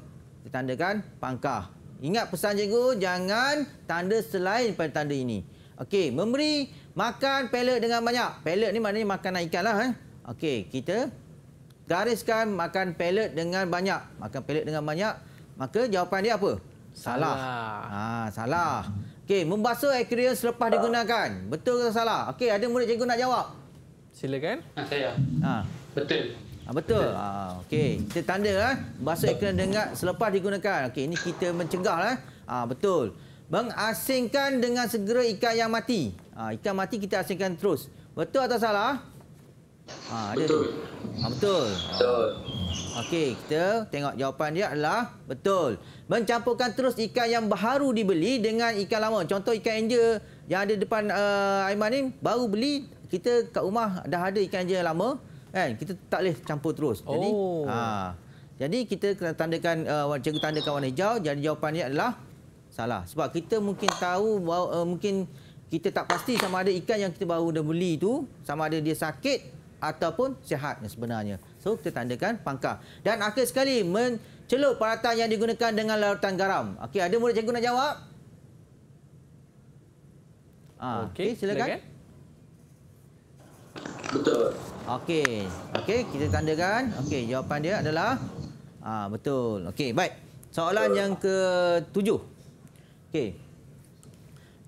ditandakan pangkah. Ingat pesan cikgu, jangan tanda selain pada tanda ini. Okey, memberi makan pelet dengan banyak. Pelet ni maknanya makanan ikan lah. Eh. Okey, kita gariskan makan pelet dengan banyak. Makan pelet dengan banyak, maka jawapan dia apa? Salah. Salah. Ha, salah. Okey, membasuh akuarium selepas digunakan. Betul atau salah? Okey, ada murid cikgu nak jawab? Silakan. Ah, saya. Ha. Betul. Ah, betul. Ha, Okey, kita tanda eh. Ah. Bahasa kena dengar selepas digunakan. Okey, ini kita mencegah lah. Ha, betul. Mengasingkan dengan segera ikan yang mati. Ha, ikan mati kita asingkan terus. Betul atau salah? Ha, ada betul. Ha, betul. Betul. Okey, kita tengok jawapan dia adalah betul. Mencampurkan terus ikan yang baru dibeli dengan ikan lama. Contoh ikan enje yang ada depan uh, Aiman ni baru beli, kita kat rumah dah ada ikan enje lama kan kita tak boleh campur terus jadi oh. ha, jadi kita kena tandakan uh, cikgu tandakan warna hijau jadi jawapan dia adalah salah sebab kita mungkin tahu bahawa, uh, mungkin kita tak pasti sama ada ikan yang kita baru dah beli itu sama ada dia sakit ataupun sihatnya sebenarnya so kita tandakan pangkah. dan akhir sekali mencelup peralatan yang digunakan dengan larutan garam okey ada murid cikgu nak jawab ah okey okay, silakan betul Okey. Okey, kita tandakan. Okey, jawapan dia adalah ha, betul. Okey, baik. Soalan yang ke-7. Okey.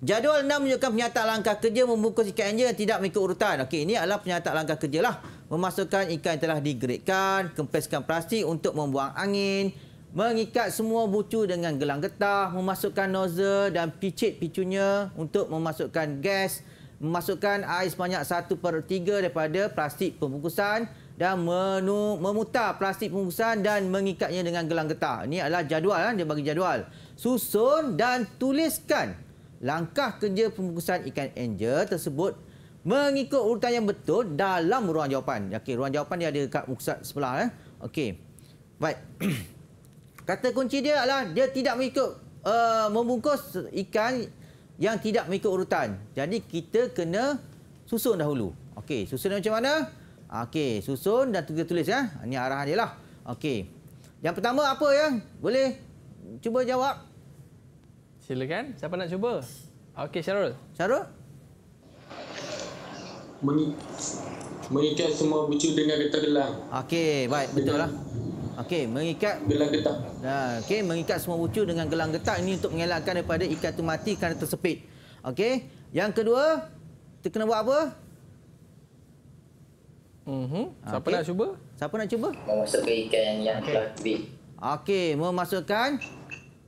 Jadual 6 menunjukkan penyata langkah kerja membungkus ikan yang tidak mengikut urutan. Okey, ini adalah penyata langkah kerja lah Memasukkan ikan yang telah digeretkan, kempeskan plastik untuk membuang angin, mengikat semua bucu dengan gelang getah, memasukkan nozzle dan picit picunya untuk memasukkan gas memasukkan air sebanyak 1 per 3 daripada plastik pembungkusan dan menu, memutar plastik pembungkusan dan mengikatnya dengan gelang getah. Ini adalah jadual, kan? dia bagi jadual. Susun dan tuliskan langkah kerja pembungkusan ikan angel tersebut mengikut urutan yang betul dalam ruang jawapan. Okey, ruang jawapan dia ada kat muka sebelah. Eh? Okey, baik. *clears throat* Kata kunci dia adalah dia tidak mengikut uh, membungkus ikan angel yang tidak mengikut urutan. Jadi kita kena susun dahulu. Okey, susun macam mana? Okey, susun dan kita tulis ya. Ini arahan dia lah. Okey. Yang pertama apa yang Boleh cuba jawab? Silakan. Siapa nak cuba? Okey, Syarul. Syarul? Mengikat semua bucu dengan getah gelang. Okey, baik. Betul lah. Okey, mengikat gelang getah. Nah, okey, mengikat semua wucu dengan gelang getah ini untuk mengelakkan daripada ikat itu mati kerana tersepit. Okey. Yang kedua, kita kena buat apa? Mhm. Siapa okay. nak cuba? Siapa nak cuba? Memasukkan ikan yang okay. telah dibit. Okey, memasukkan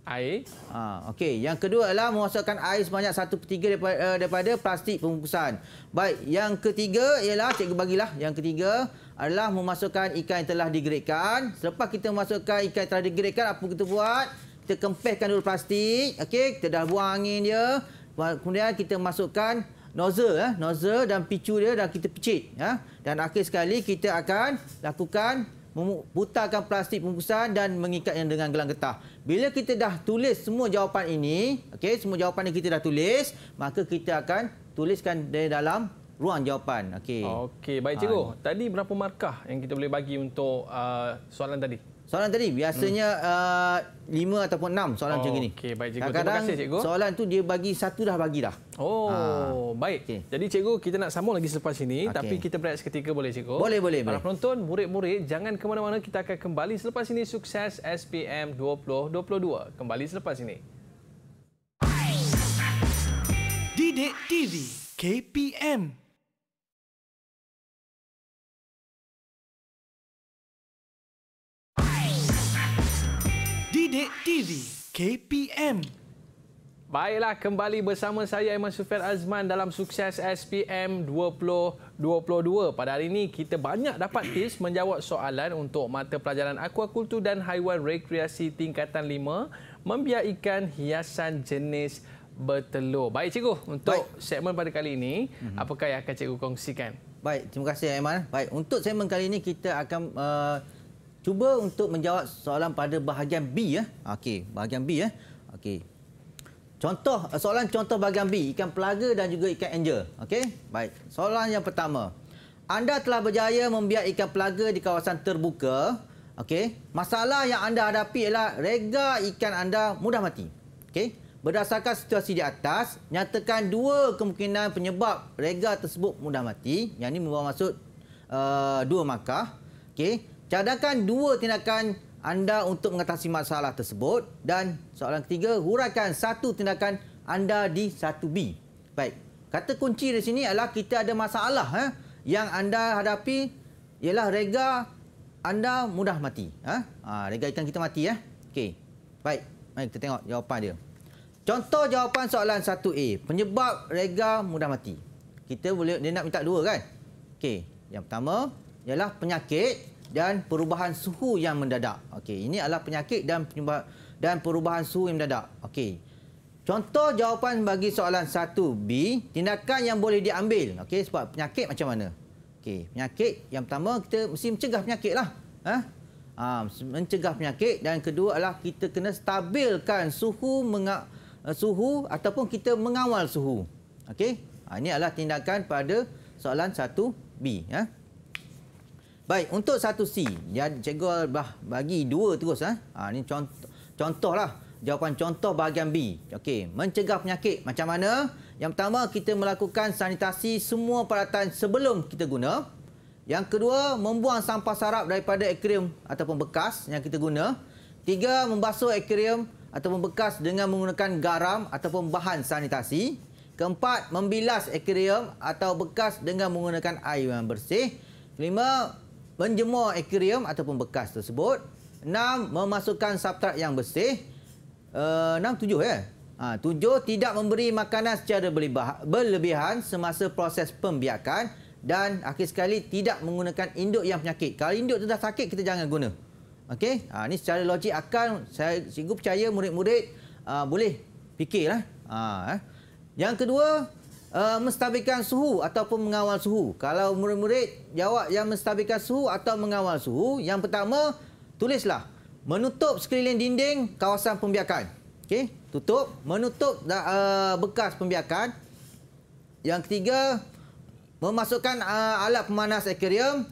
air. Ha, okay. Yang kedua adalah menguasakan air sebanyak 1 per 3 daripada, uh, eh, daripada plastik pembungkusan. Baik. Yang ketiga ialah, cikgu bagilah. Yang ketiga adalah memasukkan ikan yang telah digeredkan. Selepas kita memasukkan ikan yang telah digeredkan, apa kita buat? Kita kempeskan dulu plastik. Okay. Kita dah buang angin dia. Kemudian kita masukkan nozzle. Eh. Nozzle dan picu dia dah kita picit. Eh. Dan akhir sekali kita akan lakukan memutarkan plastik pembungkusan dan mengikatnya dengan gelang getah. Bila kita dah tulis semua jawapan ini, okey, semua jawapan yang kita dah tulis, maka kita akan tuliskan dari dalam ruang jawapan. Okey. Okey, baik cikgu. Ha. Tadi berapa markah yang kita boleh bagi untuk uh, soalan tadi? soalan tadi biasanya hmm. uh, 5 ataupun enam soalan oh, macam gini. Okey, baik cikgu. Kadang-kadang kasih cikgu. Soalan tu dia bagi satu dah bagi dah. Oh, ha. baik. Okay. Jadi cikgu kita nak sambung lagi selepas ini okay. tapi kita break seketika boleh cikgu? Boleh, boleh. Para penonton, murid-murid jangan ke mana-mana kita akan kembali selepas ini sukses SPM 2022. Kembali selepas ini. Didik TV KPM Sidik TV KPM Baiklah, kembali bersama saya Aiman Sufian Azman dalam sukses SPM 2022. Pada hari ini, kita banyak dapat tips menjawab soalan untuk mata pelajaran akuakultur dan haiwan rekreasi tingkatan 5 membiar ikan hiasan jenis bertelur. Baik, cikgu. Untuk Baik. segmen pada kali ini, mm-hmm. apakah yang akan cikgu kongsikan? Baik, terima kasih Aiman. Baik, untuk segmen kali ini, kita akan... Uh Cuba untuk menjawab soalan pada bahagian B ya. Okey, bahagian B ya. Okey. Contoh eh, soalan contoh bahagian B ikan pelaga dan juga ikan angel. Okey. Baik. Soalan yang pertama. Anda telah berjaya membiak ikan pelaga di kawasan terbuka. Okey. Masalah yang anda hadapi ialah rega ikan anda mudah mati. Okey. Berdasarkan situasi di atas, nyatakan dua kemungkinan penyebab rega tersebut mudah mati. Yang ini membawa maksud uh, dua markah. Okey. Cadangkan dua tindakan anda untuk mengatasi masalah tersebut dan soalan ketiga huraikan satu tindakan anda di satu b Baik. Kata kunci di sini adalah kita ada masalah eh yang anda hadapi ialah rega anda mudah mati. Eh? Ha rega ikan kita mati eh. Okey. Baik. Mari kita tengok jawapan dia. Contoh jawapan soalan 1A, penyebab rega mudah mati. Kita boleh dia nak minta dua kan? Okey. Yang pertama ialah penyakit dan perubahan suhu yang mendadak. Okey, ini adalah penyakit dan penyebab dan perubahan suhu yang mendadak. Okey. Contoh jawapan bagi soalan 1B, tindakan yang boleh diambil. Okey, sebab penyakit macam mana? Okey, penyakit yang pertama kita mesti mencegah penyakitlah. Ha? Ah, mencegah penyakit dan kedua adalah kita kena stabilkan suhu menga, eh, suhu ataupun kita mengawal suhu. Okey? Ah, ini adalah tindakan pada soalan 1B, ya. Ha? Baik, untuk satu C, dia cikgu bah bagi dua terus ah. Ha? Ha, ini contoh lah jawapan contoh bahagian B. Okey, mencegah penyakit macam mana? Yang pertama kita melakukan sanitasi semua peralatan sebelum kita guna. Yang kedua, membuang sampah sarap daripada akuarium ataupun bekas yang kita guna. Tiga, membasuh akuarium ataupun bekas dengan menggunakan garam ataupun bahan sanitasi. Keempat, membilas akuarium atau bekas dengan menggunakan air yang bersih. Kelima, menjemur akuarium ataupun bekas tersebut. 6 memasukkan substrat yang bersih. Uh, 6 7 ya. Ah ha, 7 tidak memberi makanan secara berlebihan semasa proses pembiakan dan akhir sekali tidak menggunakan induk yang penyakit. Kalau induk tu dah sakit kita jangan guna. Okey? Ah ha, ni secara logik akan saya sungguh percaya murid-murid uh, boleh fikirlah. Ah ha, eh. Yang kedua, uh, menstabilkan suhu ataupun mengawal suhu? Kalau murid-murid jawab yang menstabilkan suhu atau mengawal suhu, yang pertama tulislah menutup sekeliling dinding kawasan pembiakan. Okey, tutup, menutup uh, bekas pembiakan. Yang ketiga, memasukkan uh, alat pemanas akuarium.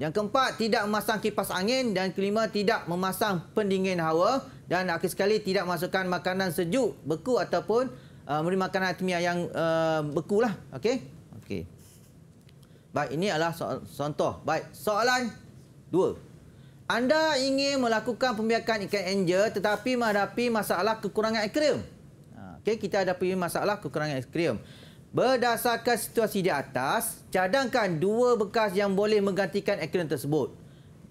Yang keempat, tidak memasang kipas angin dan kelima tidak memasang pendingin hawa dan akhir sekali tidak masukkan makanan sejuk, beku ataupun Ah, memberi uh, makanan atmia yang uh, beku lah. okay? Okay. Baik, ini adalah so contoh. Baik, soalan dua. Anda ingin melakukan pembiakan ikan angel tetapi menghadapi masalah kekurangan akrium. Ah, okay, kita ada punya masalah kekurangan akrium. Berdasarkan situasi di atas, cadangkan dua bekas yang boleh menggantikan akrium tersebut.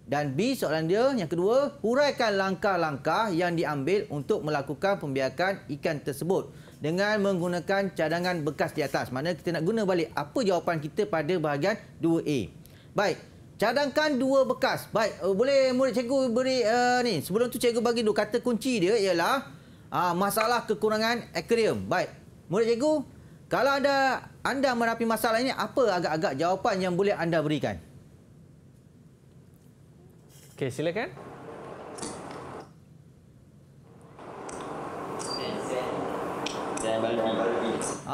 Dan B, soalan dia. Yang kedua, huraikan langkah-langkah yang diambil untuk melakukan pembiakan ikan tersebut dengan menggunakan cadangan bekas di atas. Mana kita nak guna balik apa jawapan kita pada bahagian 2A. Baik, cadangkan dua bekas. Baik, eh, boleh murid cikgu beri uh, ni. Sebelum tu cikgu bagi dua kata kunci dia ialah uh, masalah kekurangan akuarium. Baik, murid cikgu, kalau ada anda merapi masalah ini apa agak-agak jawapan yang boleh anda berikan? Okey, silakan.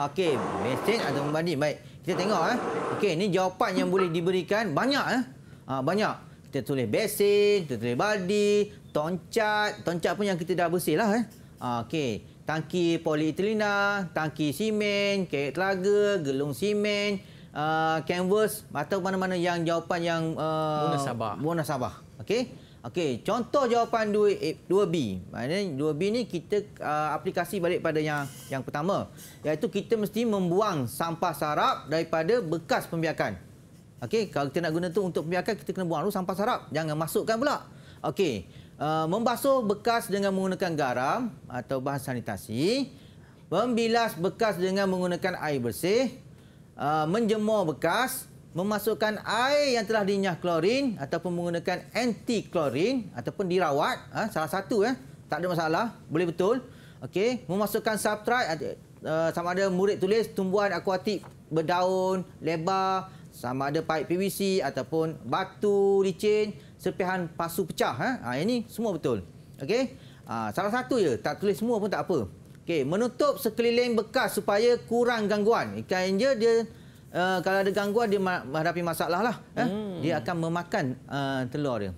Okey, mesin atau pembanding. Baik, kita tengok. Eh. Okey, ini jawapan yang boleh diberikan. Banyak. Eh. Ah, banyak. Kita tulis besin, kita tulis badi, toncat. Toncat pun yang kita dah bersih lah. Eh. Ha, okey, tangki polietilena, tangki simen, kek telaga, gelung simen, uh, canvas atau mana-mana yang jawapan yang... Uh, Bona Sabah. Bona Okey. Okey, contoh jawapan 2B. Eh, Maknanya 2B ni kita uh, aplikasi balik pada yang yang pertama. Iaitu kita mesti membuang sampah sarap daripada bekas pembiakan. Okey, kalau kita nak guna tu untuk pembiakan, kita kena buang dulu sampah sarap. Jangan masukkan pula. Okey, uh, membasuh bekas dengan menggunakan garam atau bahan sanitasi. Membilas bekas dengan menggunakan air bersih. Uh, menjemur bekas memasukkan air yang telah dinyah klorin ataupun menggunakan anti klorin ataupun dirawat ha, salah satu ya tak ada masalah boleh betul okey memasukkan substrat uh, eh, sama ada murid tulis tumbuhan akuatik berdaun lebar sama ada paip PVC ataupun batu licin serpihan pasu pecah ha, ha ini semua betul okey ha, salah satu je tak tulis semua pun tak apa okey menutup sekeliling bekas supaya kurang gangguan ikan je dia uh, kalau ada gangguan dia menghadapi masalah lah. Eh? Hmm. Dia akan memakan uh, telur dia.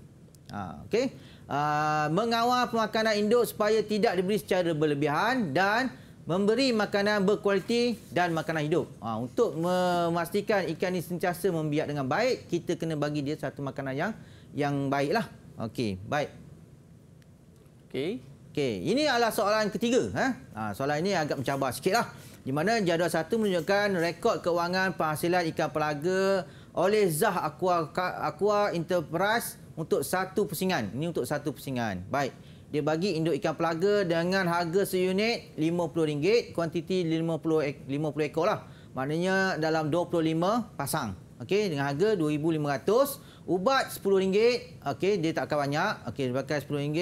Uh, ha, okay? uh, ah, mengawal pemakanan induk supaya tidak diberi secara berlebihan dan memberi makanan berkualiti dan makanan hidup. Uh, untuk memastikan ikan ini sentiasa membiak dengan baik, kita kena bagi dia satu makanan yang yang baiklah. Okey, baik. Okey. Okey, ini adalah soalan ketiga. Eh? Uh, soalan ini agak mencabar sikitlah di mana jadual satu menunjukkan rekod kewangan penghasilan ikan pelaga oleh Zah Aqua Aqua Enterprise untuk satu pusingan. Ini untuk satu pusingan. Baik. Dia bagi induk ikan pelaga dengan harga seunit RM50, kuantiti 50 50 ekor lah. Maknanya dalam 25 pasang. Okey, dengan harga 2500, ubat RM10. Okey, dia tak akan banyak. Okey, dia pakai RM10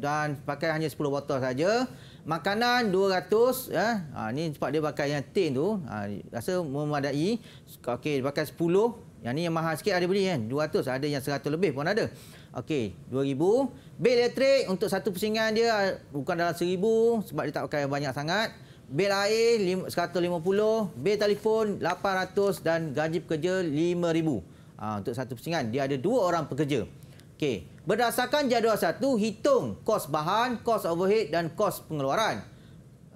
dan pakai hanya 10 botol saja. Makanan 200 ya. Ha ni sebab dia pakai yang tin tu. Ha, rasa memadai. Okey, dia pakai 10. Yang ni yang mahal sikit ada beli kan. 200 ada yang 100 lebih pun ada. Okey, 2000. Bil elektrik untuk satu pusingan dia ah, bukan dalam 1000 sebab dia tak pakai banyak sangat. Bil air 150, bil telefon 800 dan gaji pekerja 5000. Ha, untuk satu pusingan dia ada dua orang pekerja. Okey. Berdasarkan jadual satu, hitung kos bahan, kos overhead dan kos pengeluaran.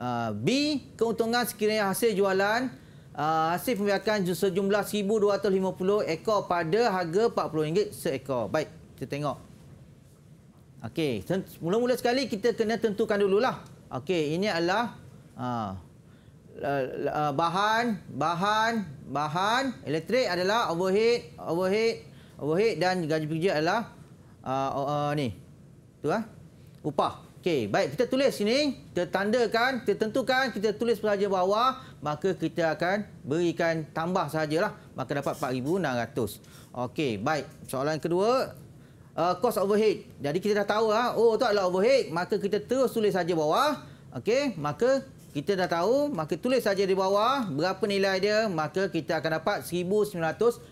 Uh, B, keuntungan sekiranya hasil jualan, uh, hasil pembiakan sejumlah RM1,250 ekor pada harga RM40 seekor. Baik, kita tengok. Okey, mula-mula sekali kita kena tentukan dululah. Okey, ini adalah uh, uh, bahan, bahan, bahan, elektrik adalah overhead, overhead, overhead dan gaji pekerja adalah uh, uh, ni. Tu ah. Uh. Upah. Okey, baik kita tulis sini, kita tandakan, kita tentukan, kita tulis sahaja bawah, maka kita akan berikan tambah sajalah, maka dapat 4600. Okey, baik. Soalan kedua, uh, cost overhead. Jadi kita dah tahu ah, oh tu adalah overhead, maka kita terus tulis saja bawah. Okey, maka kita dah tahu, maka tulis saja di bawah berapa nilai dia, maka kita akan dapat 1950.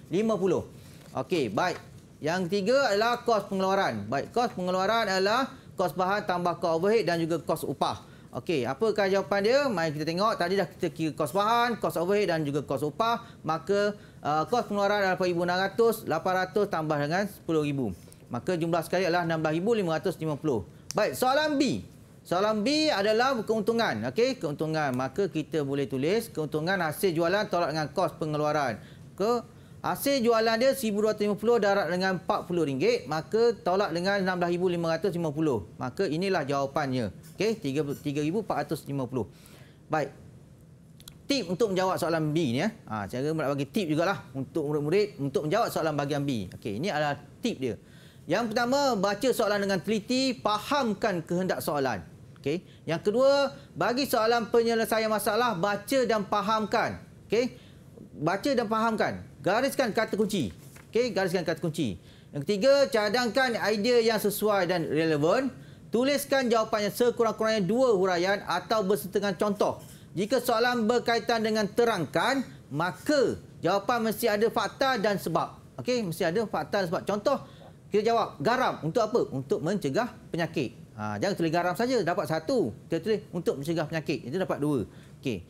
Okey, baik. Yang ketiga adalah kos pengeluaran. Baik, kos pengeluaran adalah kos bahan tambah kos overhead dan juga kos upah. Okey, apakah jawapan dia? Mari kita tengok. Tadi dah kita kira kos bahan, kos overhead dan juga kos upah. Maka uh, kos pengeluaran adalah RM4,600, RM800 tambah dengan RM10,000. Maka jumlah sekali adalah RM16,550. Baik, soalan B. Soalan B adalah keuntungan. Okey, keuntungan. Maka kita boleh tulis keuntungan hasil jualan tolak dengan kos pengeluaran. ke. Hasil jualan dia RM1,250 darat dengan RM40, maka tolak dengan RM16,550. Maka inilah jawapannya. Okey, RM3,450. Baik. Tip untuk menjawab soalan B ni. Ya. Ha, cara nak bagi tip juga lah untuk murid-murid untuk menjawab soalan bahagian B. okay ini adalah tip dia. Yang pertama, baca soalan dengan teliti, fahamkan kehendak soalan. okay. Yang kedua, bagi soalan penyelesaian masalah, baca dan fahamkan. okay Baca dan fahamkan. Gariskan kata kunci. Okey, gariskan kata kunci. Yang ketiga, cadangkan idea yang sesuai dan relevan. Tuliskan jawapannya sekurang-kurangnya dua huraian atau berserta dengan contoh. Jika soalan berkaitan dengan terangkan, maka jawapan mesti ada fakta dan sebab. Okey, mesti ada fakta dan sebab. Contoh, kita jawab garam untuk apa? Untuk mencegah penyakit. Ha, jangan tulis garam saja, dapat satu. Kita tulis untuk mencegah penyakit, itu dapat dua. Okey.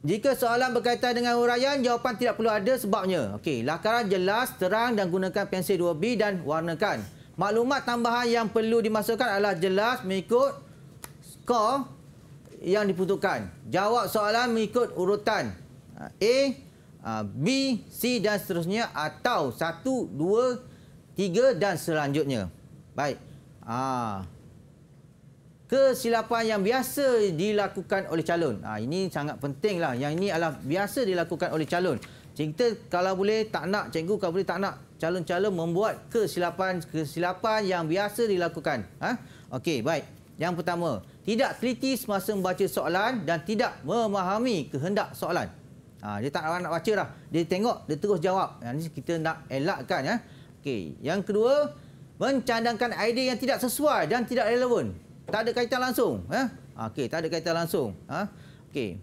Jika soalan berkaitan dengan huraian, jawapan tidak perlu ada sebabnya. Okey, lakaran jelas, terang dan gunakan pensel 2B dan warnakan. Maklumat tambahan yang perlu dimasukkan adalah jelas mengikut skor yang diputuskan. Jawab soalan mengikut urutan. Ha, A, ha, B, C dan seterusnya atau 1, 2, 3 dan selanjutnya. Baik. Ah kesilapan yang biasa dilakukan oleh calon. Ha, ini sangat pentinglah. Yang ini adalah biasa dilakukan oleh calon. Cikgu kalau boleh tak nak, cikgu kalau boleh tak nak calon-calon membuat kesilapan-kesilapan yang biasa dilakukan. Ha? Okey, baik. Yang pertama, tidak teliti semasa membaca soalan dan tidak memahami kehendak soalan. Ha, dia tak nak baca dah. Dia tengok, dia terus jawab. Yang ha, ini kita nak elakkan. Ha? Okey, yang kedua, mencandangkan idea yang tidak sesuai dan tidak relevan tak ada kaitan langsung eh ah, okey tak ada kaitan langsung ah okey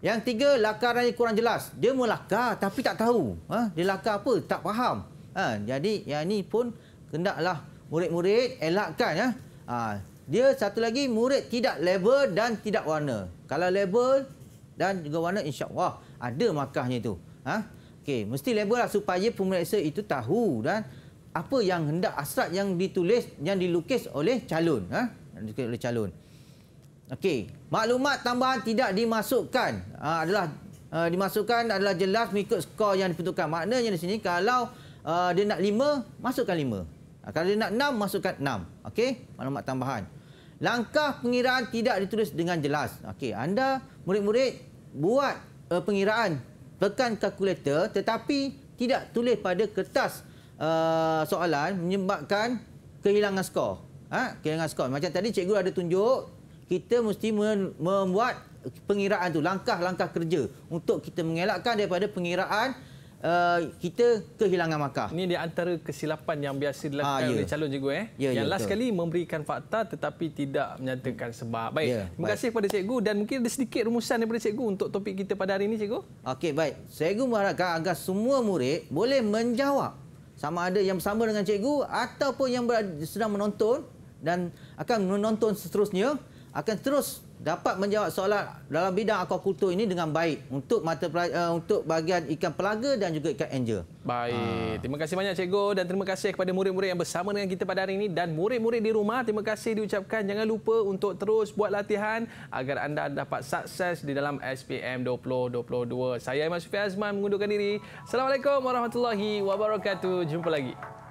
yang tiga lakarannya kurang jelas dia melakar tapi tak tahu ah dia lakar apa tak faham ah jadi yang ni pun hendaklah murid-murid elakkan ya ah dia satu lagi murid tidak label dan tidak warna kalau label dan juga warna insyaallah ada markahnya tu ah okey mesti label lah supaya pemeriksa itu tahu dan apa yang hendak asrat yang ditulis yang dilukis oleh calon ah ha? ditunjukkan oleh calon. Okey, maklumat tambahan tidak dimasukkan uh, adalah uh, dimasukkan adalah jelas mengikut skor yang ditentukan. Maknanya di sini kalau uh, dia nak 5, masukkan 5. Uh, kalau dia nak 6, masukkan 6. Okey, maklumat tambahan. Langkah pengiraan tidak ditulis dengan jelas. Okey, anda murid-murid buat uh, pengiraan tekan kalkulator tetapi tidak tulis pada kertas uh, soalan menyebabkan kehilangan skor ha? kira skor. Macam tadi cikgu ada tunjuk, kita mesti membuat pengiraan tu, langkah-langkah kerja untuk kita mengelakkan daripada pengiraan Uh, kita kehilangan markah. Ini di antara kesilapan yang biasa dilakukan ah, yeah. oleh calon cikgu. Eh? Yeah, ya, yang yeah, last betul. kali memberikan fakta tetapi tidak menyatakan sebab. Baik, yeah, terima kasih kepada cikgu. Dan mungkin ada sedikit rumusan daripada cikgu untuk topik kita pada hari ini, cikgu. Okey, baik. Cikgu mengharapkan agar semua murid boleh menjawab sama ada yang bersama dengan cikgu ataupun yang sedang menonton dan akan menonton seterusnya akan terus dapat menjawab soalan dalam bidang aquaculture ini dengan baik untuk mata uh, untuk bahagian ikan pelaga dan juga ikan angel. Baik, ha. terima kasih banyak cikgu dan terima kasih kepada murid-murid yang bersama dengan kita pada hari ini dan murid-murid di rumah terima kasih diucapkan jangan lupa untuk terus buat latihan agar anda dapat sukses di dalam SPM 2022. Saya Imam Sufi Azman mengundurkan diri. Assalamualaikum warahmatullahi wabarakatuh. Jumpa lagi.